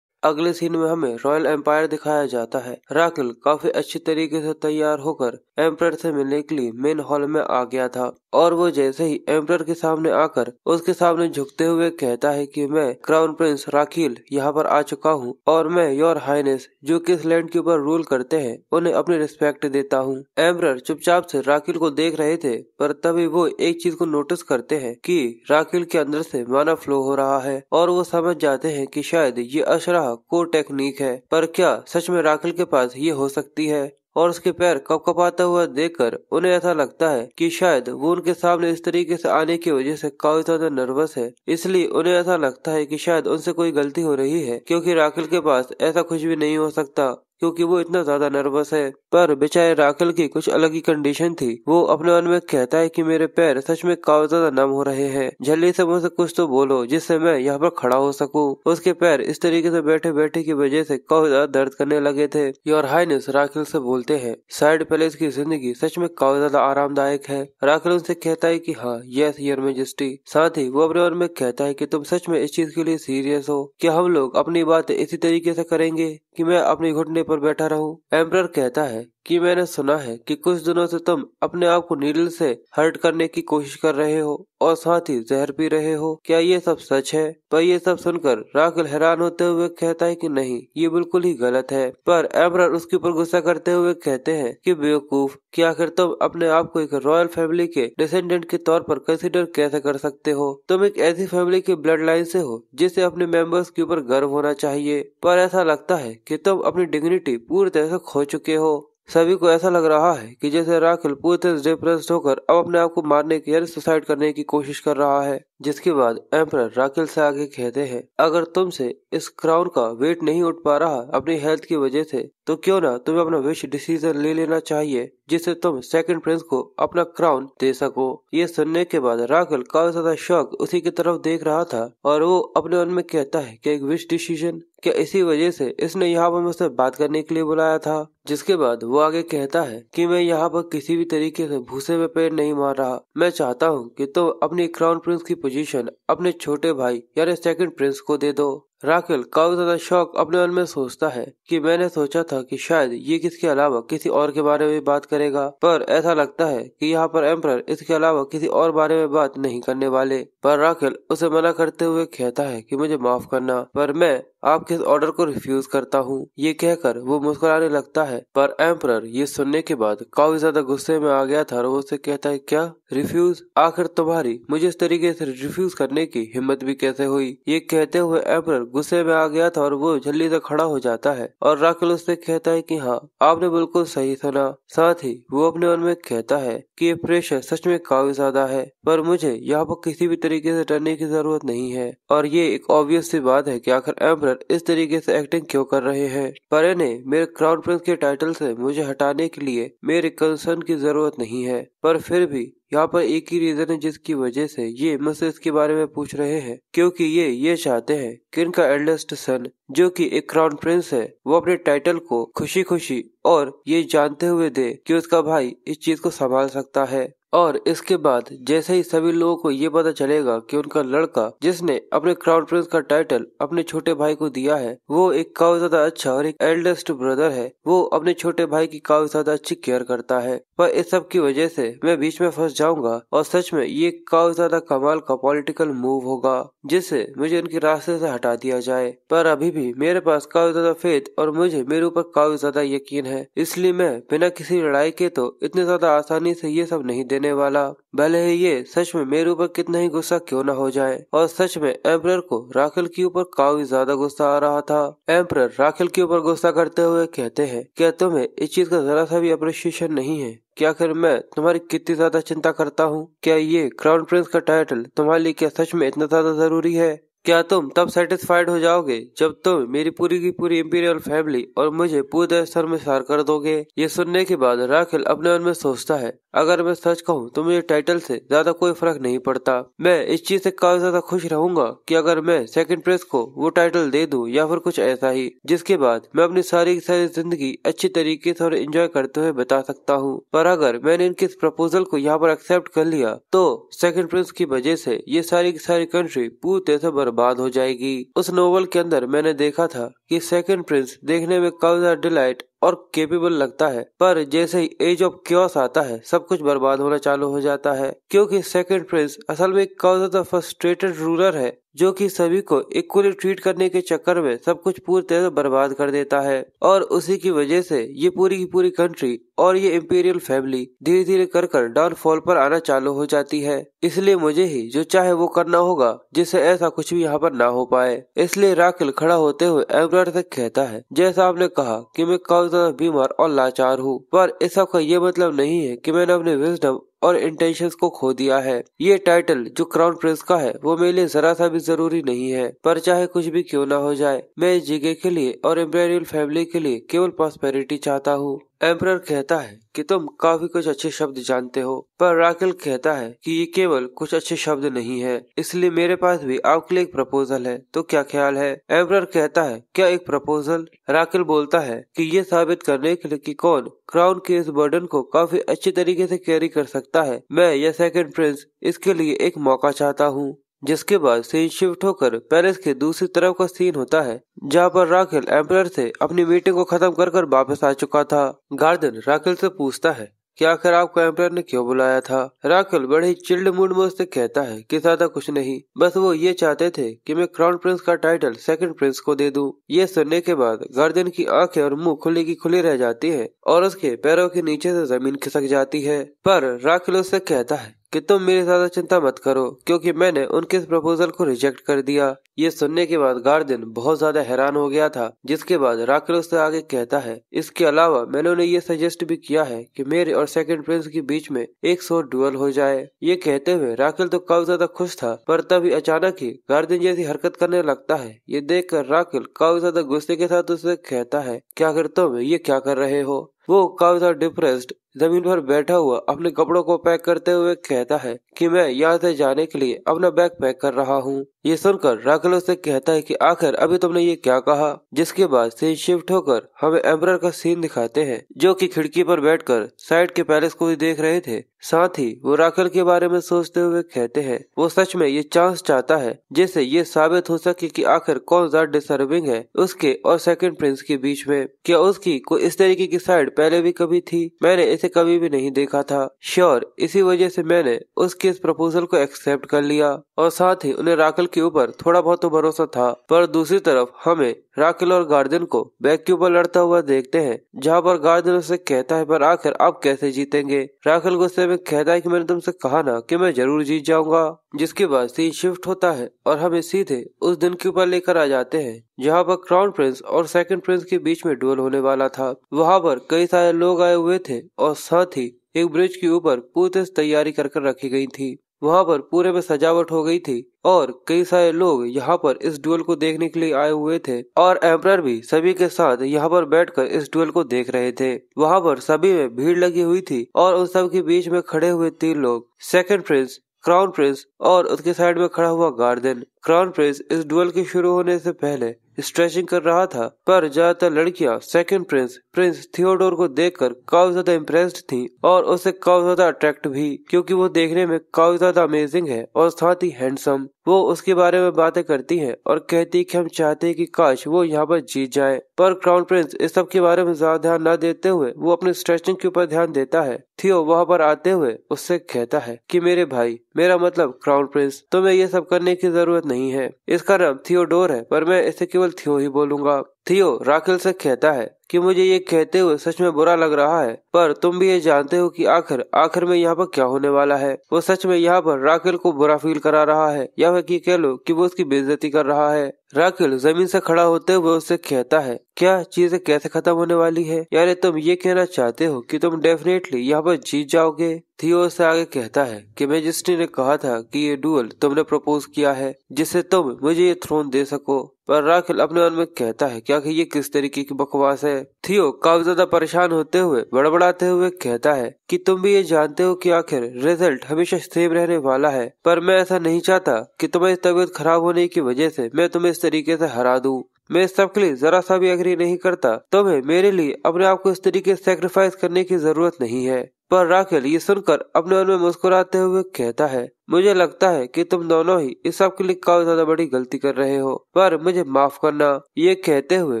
अगले सीन में हमें रॉयल एम्पायर दिखाया जाता है राकेल काफी अच्छी तरीके से तैयार होकर एम्प्रर से मिलने के लिए मेन हॉल में आ गया था और वो जैसे ही एम्प्रर के सामने आकर उसके सामने झुकते हुए कहता है कि मैं क्राउन प्रिंस राखील यहाँ पर आ चुका हूँ और मैं योर हाइनेस जो किस लैंड के ऊपर रूल करते हैं उन्हें अपनी रिस्पेक्ट देता हूँ एम्प्रर चुपचाप से राखील को देख रहे थे पर तभी वो एक चीज को नोटिस करते हैं कि राखील के अंदर से माना फ्लो हो रहा है और वो समझ जाते हैं कि शायद ये अशरा को टेक्निक है पर क्या सच में राखिल के पास ये हो सकती है और उसके पैर कपकपाता हुआ देखकर उन्हें ऐसा लगता है कि शायद वो उनके सामने इस तरीके से आने की वजह से काफी ज्यादा नर्वस है इसलिए उन्हें ऐसा लगता है कि शायद उनसे कोई गलती हो रही है क्योंकि राखिल के पास ऐसा कुछ भी नहीं हो सकता क्योंकि वो इतना ज्यादा नर्वस है पर बेचारे राखिल की कुछ अलग ही कंडीशन थी वो अपने मन में कहता है कि मेरे पैर सच में काफी ज्यादा नम हो रहे हैं जल्दी से मुझसे कुछ तो बोलो जिससे मैं यहाँ पर खड़ा हो सकूं उसके पैर इस तरीके से बैठे बैठे की वजह से काफी ज्यादा दर्द करने लगे थे योर हाइनेस राखिल से बोलते हैं साइड पैलेस की जिंदगी सच में काफी ज्यादा आरामदायक है राखिल उनसे कहता है की हाँ यस योर मेजेस्टी साथ ही वो अपने मन में कहता है की तुम सच में इस चीज के लिए सीरियस हो क्या हम लोग अपनी बात इसी तरीके से करेंगे कि मैं अपने घुटने पर बैठा रहूं। एम्प्रर कहता है कि मैंने सुना है कि कुछ दिनों से तुम अपने आप को नीडल से हर्ट करने की कोशिश कर रहे हो और साथ ही जहर पी रहे हो क्या ये सब सच है पर ये सब सुनकर राखिल हैरान होते हुए कहता है कि नहीं ये बिल्कुल ही गलत है पर एमर उसके ऊपर गुस्सा करते हुए कहते हैं कि बेवकूफ कि आखिर तुम अपने आप को एक रॉयल फैमिली के डिसेंडेंट के तौर पर कंसिडर कैसे कर सकते हो तुम एक ऐसी फैमिली की ब्लड लाइन से हो जिसे अपने मेंबर्स के ऊपर गर्व होना चाहिए पर ऐसा लगता है कि तुम अपनी डिग्निटी पूरी तरह से खो चुके हो सभी को ऐसा लग रहा है कि जैसे राखिल पूरी तरह डिप्रेस्ड होकर अब अपने आप को मारने की यानी सुसाइड करने की कोशिश कर रहा है जिसके बाद एम्पर राखिल से आगे कहते हैं अगर तुमसे इस क्राउन का वेट नहीं उठ पा रहा अपनी हेल्थ की वजह से तो क्यों ना तुम्हें अपना विश डिसीजन ले लेना चाहिए जिससे तुम सेकंड प्रिंस को अपना क्राउन दे सको ये सुनने के बाद राखल काफी ज्यादा शौक उसी की तरफ देख रहा था और वो अपने मन में कहता है कि एक विश डिसीजन क्या इसी वजह से इसने यहाँ पर मुझसे बात करने के लिए बुलाया था जिसके बाद वो आगे कहता है कि मैं यहाँ पर किसी भी तरीके से भूसे में पेड़ नहीं मार रहा मैं चाहता हूँ कि तुम तो अपनी क्राउन प्रिंस की पोजीशन अपने छोटे भाई यानी सेकंड प्रिंस को दे दो राखिल काफी ज्यादा शौक अपने मन में सोचता है कि मैंने सोचा था कि शायद ये किसके अलावा किसी और के बारे में बात करेगा पर ऐसा लगता है कि यहाँ पर एम्पर इसके अलावा किसी और बारे में बात नहीं करने वाले पर राखिल उसे मना करते हुए कहता है कि मुझे माफ करना पर मैं आपके इस ऑर्डर को रिफ्यूज करता हूँ ये कहकर वो मुस्कुराने लगता है पर एम्पर ये सुनने के बाद काफी ज्यादा गुस्से में आ गया था और वो उसे कहता है क्या रिफ्यूज आखिर तुम्हारी मुझे इस तरीके से रिफ्यूज करने की हिम्मत भी कैसे हुई ये कहते हुए एम्पर गुस्से में आ गया था और वो जल्दी से खड़ा हो जाता है और राकेल उससे कहता है कि हाँ आपने बिल्कुल सही सुना साथ ही वो अपने मन में कहता है कि ये प्रेशर सच में काफी ज्यादा है पर मुझे यहाँ पर किसी भी तरीके से डरने की जरूरत नहीं है और ये एक ऑब्वियस सी बात है कि आखिर एम्बर इस तरीके से एक्टिंग क्यों कर रहे हैं परे ने मेरे क्राउन प्रिंस के टाइटल से मुझे हटाने के लिए मेरे कंसर्न की जरूरत नहीं है पर फिर भी यहाँ पर एक ही रीजन है जिसकी वजह से ये मुझसे इसके बारे में पूछ रहे हैं क्योंकि ये ये चाहते हैं कि इनका एल्डेस्ट सन जो कि एक क्राउन प्रिंस है वो अपने टाइटल को खुशी खुशी और ये जानते हुए दे कि उसका भाई इस चीज को संभाल सकता है और इसके बाद जैसे ही सभी लोगों को ये पता चलेगा कि उनका लड़का जिसने अपने क्राउन प्रिंस का टाइटल अपने छोटे भाई को दिया है वो एक काफी ज्यादा अच्छा और एक एल्डेस्ट ब्रदर है वो अपने छोटे भाई की काफी ज्यादा अच्छी केयर करता है पर इस सब की वजह से मैं बीच में फंस जाऊंगा और सच में ये काफी ज्यादा कमाल का पॉलिटिकल मूव होगा जिससे मुझे इनके रास्ते से हटा दिया जाए पर अभी भी मेरे पास काफी ज्यादा फेत और मुझे मेरे ऊपर काफी ज्यादा यकीन है इसलिए मैं बिना किसी लड़ाई के तो इतने ज्यादा आसानी से ये सब नहीं दे देने वाला भले ही ये सच में मेरे ऊपर कितना ही गुस्सा क्यों ना हो जाए और सच में एम्प्रर को राखिल के ऊपर काफी ज्यादा गुस्सा आ रहा था एम्प्रर राखिल के ऊपर गुस्सा करते हुए कहते हैं क्या तुम्हें इस चीज का जरा सा भी अप्रिशिएशन नहीं है क्या आखिर मैं तुम्हारी कितनी ज्यादा चिंता करता हूँ क्या ये क्राउन प्रिंस का टाइटल तुम्हारे लिए क्या सच में इतना ज्यादा जरूरी है क्या तुम तब सेटिस्फाइड हो जाओगे जब तुम मेरी पूरी की पूरी इम्पीरियल फैमिली और मुझे पूरे स्तर में सार कर दोगे ये सुनने के बाद राखिल अपने मन में सोचता है अगर मैं सच कहूँ तो मुझे टाइटल से ज्यादा कोई फर्क नहीं पड़ता मैं इस चीज से काफी ज्यादा खुश रहूंगा कि अगर मैं सेकंड प्रेस को वो टाइटल दे दूँ या फिर कुछ ऐसा ही जिसके बाद मैं अपनी सारी सारी जिंदगी अच्छी तरीके से और एंजॉय करते हुए बता सकता हूँ पर अगर मैंने इनके इस प्रपोजल को यहाँ पर एक्सेप्ट कर लिया तो सेकेंड प्रेस की वजह से ये सारी की सारी कंट्री पूरी तरह से बर्बाद हो जाएगी उस नोवेल के अंदर मैंने देखा था कि सेकंड प्रिंस देखने में काउजा डिलाइट और केपेबल लगता है पर जैसे ही एज ऑफ क्योस आता है सब कुछ बर्बाद होना चालू हो जाता है क्योंकि सेकंड प्रिंस असल में काउजा द फ्रस्ट्रेटेड रूलर है जो कि सभी को इक्वली ट्रीट करने के चक्कर में सब कुछ पूरी तरह बर्बाद कर देता है और उसी की वजह से ये पूरी की पूरी कंट्री और ये इम्पीरियल फैमिली धीरे धीरे कर कर डाउनफॉल पर आना चालू हो जाती है इसलिए मुझे ही जो चाहे वो करना होगा जिससे ऐसा कुछ भी यहाँ पर ना हो पाए इसलिए राकिल खड़ा होते हुए एम्पर प्यार से कहता है जैसा आपने कहा कि मैं काफी ज्यादा बीमार और लाचार हूँ पर इस का ये मतलब नहीं है कि मैंने अपने विजडम और इंटेंशंस को खो दिया है ये टाइटल जो क्राउन प्रिंस का है वो मेरे लिए जरा सा भी जरूरी नहीं है पर चाहे कुछ भी क्यों ना हो जाए मैं इस जिगे के लिए और इम्पेरियल फैमिली के लिए केवल प्रॉस्पेरिटी चाहता हूँ एम्प्रर कहता है कि तुम काफी कुछ अच्छे शब्द जानते हो पर राकेल कहता है कि ये केवल कुछ अच्छे शब्द नहीं है इसलिए मेरे पास भी आपके लिए एक प्रपोजल है तो क्या ख्याल है एम्प्रर कहता है क्या एक प्रपोजल राकेल बोलता है कि ये साबित करने के लिए कि कौन क्राउन के इस बर्डन को काफी अच्छे तरीके से कैरी कर सकता है मैं या सेकंड प्रिंस इसके लिए एक मौका चाहता हूँ जिसके बाद सीन शिफ्ट होकर पैलेस के दूसरी तरफ का सीन होता है जहाँ पर राखेल एम्पलर से अपनी मीटिंग को खत्म कर कर वापस आ चुका था गार्डन राखेल से पूछता है कि आखिर आपको एम्पलर ने क्यों बुलाया था राखिल बड़े चिल्ड मूड में उससे कहता है कि ज्यादा कुछ नहीं बस वो ये चाहते थे कि मैं क्राउन प्रिंस का टाइटल सेकंड प्रिंस को दे दूं। ये सुनने के बाद गर्दन की आंखें और मुंह खुली की खुली रह जाती है और उसके पैरों के नीचे से जमीन खिसक जाती है पर राखिल उससे कहता है कि तुम मेरी ज्यादा चिंता मत करो क्योंकि मैंने उनके इस प्रपोजल को रिजेक्ट कर दिया ये सुनने के बाद गार्डन बहुत ज्यादा हैरान हो गया था जिसके बाद राकेल उससे आगे कहता है इसके अलावा मैंने उन्हें ये सजेस्ट भी किया है कि मेरे और सेकंड प्रिंस के बीच में एक सौ डुअल हो जाए ये कहते हुए राकेल तो काफी ज्यादा खुश था पर तभी अचानक ही गार्डन जैसी हरकत करने लगता है ये देख कर राकेल काफी ज्यादा गुस्से के साथ उसे कहता है क्या कर तुम ये क्या कर रहे हो वो काफी ज्यादा डिप्रेस्ड जमीन पर बैठा हुआ अपने कपड़ों को पैक करते हुए कहता है कि मैं यहाँ से जाने के लिए अपना बैग पैक कर रहा हूँ ये सुनकर राकेल उसे कहता है कि आखिर अभी तुमने ये क्या कहा जिसके बाद सीन शिफ्ट होकर हमें एम्बर का सीन दिखाते हैं जो कि खिड़की पर बैठकर साइड के पैलेस को भी देख रहे थे साथ ही वो राकेल के बारे में सोचते हुए कहते हैं वो सच में ये चांस चाहता है जिससे ये साबित हो सके की आखिर कौन ज्यादा डिस्टर्बिंग है उसके और सेकेंड प्रिंस के बीच में क्या उसकी कोई इस तरीके की साइड पहले भी कभी थी मैंने इसे कभी भी नहीं देखा था श्योर इसी वजह से मैंने उसके इस प्रपोजल को एक्सेप्ट कर लिया और साथ ही उन्हें राकल के ऊपर थोड़ा बहुत तो भरोसा था पर दूसरी तरफ हमें राकेल और गार्जियन को बैग के ऊपर लड़ता हुआ देखते हैं जहाँ पर गार्जियन उसे कहता है पर आखिर आप कैसे जीतेंगे राकेल गुस्से में कहता है कि मैंने तुमसे कहा ना कि मैं जरूर जीत जाऊंगा जिसके बाद सीन शिफ्ट होता है और हमें सीधे उस दिन के ऊपर लेकर आ जाते हैं जहाँ पर क्राउन प्रिंस और सेकंड प्रिंस के बीच में डुअल होने वाला था वहाँ पर कई सारे लोग आए हुए थे और साथ ही एक ब्रिज के ऊपर पूरी तैयारी कर कर रखी गई थी वहाँ पर पूरे में सजावट हो गई थी और कई सारे लोग यहाँ पर इस डुअल को देखने के लिए आए हुए थे और एम्प्रायर भी सभी के साथ यहाँ पर बैठकर इस डुअल को देख रहे थे वहाँ पर सभी में भीड़ लगी हुई थी और उन सब के बीच में खड़े हुए तीन लोग सेकंड प्रिंस क्राउन प्रिंस और उसके साइड में खड़ा हुआ गार्डन क्राउन प्रिंस इस डुअल के शुरू होने से पहले स्ट्रेचिंग कर रहा था पर ज्यादातर लड़कियां सेकंड प्रिंस प्रिंस थियोडोर को देखकर काफी ज्यादा इम्प्रेस्ड थी और उसे काफी ज्यादा अट्रैक्ट भी क्योंकि वो देखने में काफी ज्यादा अमेजिंग है और साथ ही हैंडसम वो उसके बारे में बातें करती है और कहती है कि हम चाहते हैं कि काश वो यहाँ पर जीत जाए पर क्राउन प्रिंस इस सब के बारे में ज्यादा ध्यान न देते हुए वो अपने स्ट्रेचिंग के ऊपर ध्यान देता है थियो वहाँ पर आते हुए उससे कहता है कि मेरे भाई मेरा मतलब क्राउन प्रिंस तुम्हें ये सब करने की जरूरत नहीं है इसका नाम थियोडोर है पर मैं इसे केवल केवल थ्यो ही बोलूँगा थियो राखिल से कहता है कि मुझे ये कहते हुए सच में बुरा लग रहा है पर तुम भी ये जानते हो कि आखिर आखिर में यहाँ पर क्या होने वाला है वो सच में यहाँ पर राखिल को बुरा फील करा रहा है या वह की कह लो कि वो उसकी बेइज्जती कर रहा है राखिल जमीन से खड़ा होते हुए उससे कहता है क्या चीजें कैसे खत्म होने वाली है यार तुम ये कहना चाहते हो कि तुम डेफिनेटली यहाँ पर जीत जाओगे थियो उससे आगे कहता है कि मैजिस्ट्री ने कहा था कि ये डुअल तुमने प्रपोज किया है जिससे तुम मुझे ये थ्रोन दे सको पर राखिल अपने मन में कहता है क्या आखिर ये किस तरीके की बकवास है थियो काफी ज्यादा परेशान होते हुए बड़बड़ाते हुए कहता है कि तुम भी ये जानते हो कि आखिर रिजल्ट हमेशा सेम रहने वाला है पर मैं ऐसा नहीं चाहता कि तुम्हारी तबीयत खराब होने की वजह से मैं तुम्हें इस तरीके से हरा दूं मैं इस सबके लिए जरा सा भी एग्री नहीं करता तुम्हें मेरे लिए अपने आप को इस तरीके से सेक्रीफाइस करने की जरूरत नहीं है पर राकेल ये सुनकर अपने मन में मुस्कुराते हुए कहता है मुझे लगता है कि तुम दोनों ही इस सब लिए काफी ज्यादा बड़ी गलती कर रहे हो पर मुझे माफ करना ये कहते हुए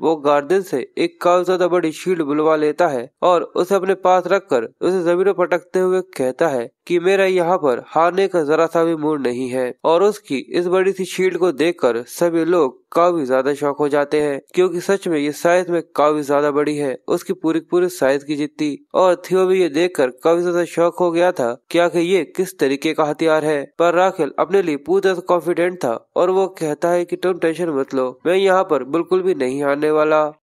वो गार्डन से एक काफी ज्यादा बड़ी शील्ड बुलवा लेता है और उसे अपने पास रखकर उसे जमीन पटकते हुए कहता है कि मेरा यहाँ पर हारने का जरा सा भी मूड नहीं है और उसकी इस बड़ी सी शील्ड को कर सभी लोग काफी ज्यादा शौक हो जाते हैं क्योंकि सच में ये साइज में काफी ज्यादा बड़ी है उसकी पूरी पूरी साइज की जितनी और थियो भी ये कर काफी ज्यादा शौक हो गया था क्या आखिर ये किस तरीके का हथियार है पर राखिल अपने लिए पूरा कॉन्फिडेंट था और वो कहता है कि तुम टेंशन मत लो मैं यहाँ पर बिल्कुल भी नहीं आने वाला